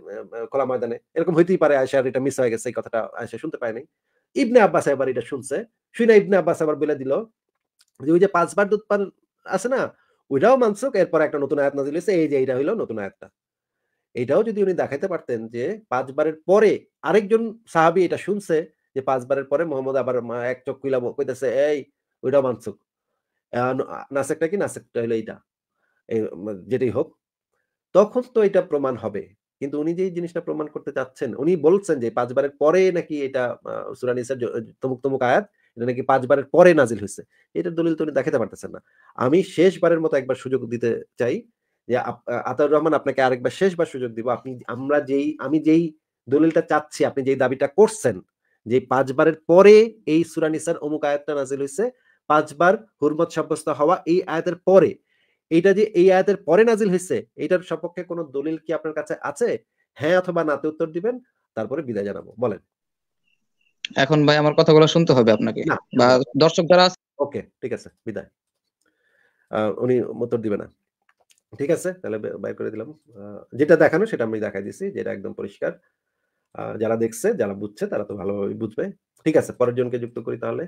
খোলা ময়দানে এরকম হইতেই পারে আয়সা এটা মিস হয়ে গেছে এই কথাটা আয়সা শুনতে পায়নি ইবনে আব্বাস আবার এটা শুনছে শুনে ইবনে আব্বাস আবার বলে দিল যে ওই যে পাঁচবার দুধ পান আছে না ওইটাও মানসুক এরপর একটা নতুন আয়াত নাজিল হয়েছে এই যে এটা হইলো নতুন আয়াতটা এটাও যদি উনি দেখাতে পারতেন যে পাঁচবারের পরে আরেকজন সাহাবি এটা শুনছে যে পাঁচবারের পরে মোহাম্মদ আবার এক চোখ কুইলা কইতেছে এই ওইটা মানসুক নাসেকটা কি নাসেকটা হলো এইটা যেটাই হোক তখন তো এটা প্রমাণ হবে কিন্তু উনি যে জিনিসটা প্রমাণ করতে চাচ্ছেন উনি বলছেন যে পাঁচবারের পরে নাকি এটা সুরানিসের তমুক তমুক আয়াত এটা নাকি পাঁচবারের পরে নাজিল হয়েছে এটা দলিল তো উনি দেখাতে পারতেছেন না আমি শেষবারের মতো একবার সুযোগ দিতে চাই যে আতাউর রহমান আপনাকে আরেকবার শেষবার সুযোগ দিব আপনি আমরা যেই আমি যেই দলিলটা চাচ্ছি আপনি যেই দাবিটা করছেন যে পাঁচবারের পরে এই সুরানিসার অমুক আয়াতটা নাজিল হয়েছে পাঁচবার হুরমত সাব্যস্ত হওয়া এই আয়াতের পরে এইটা যে এই আয়াতের পরে নাজিল হয়েছে এইটার সপক্ষে কোনো দলিল কি আপনার কাছে আছে হ্যাঁ অথবা নাতে উত্তর দিবেন
তারপরে বিদায় জানাবো বলেন এখন ভাই আমার কথাগুলো শুনতে হবে আপনাকে বা দর্শক যারা ওকে ঠিক আছে বিদায় উনি উত্তর দিবে না
ঠিক আছে তাহলে বাইর করে দিলাম যেটা দেখানো সেটা আমি দেখাই দিছি যেটা একদম পরিষ্কার
যারা দেখছে যারা বুঝছে তারা তো ভালোভাবে বুঝবে ঠিক আছে পরের জনকে যুক্ত করি তাহলে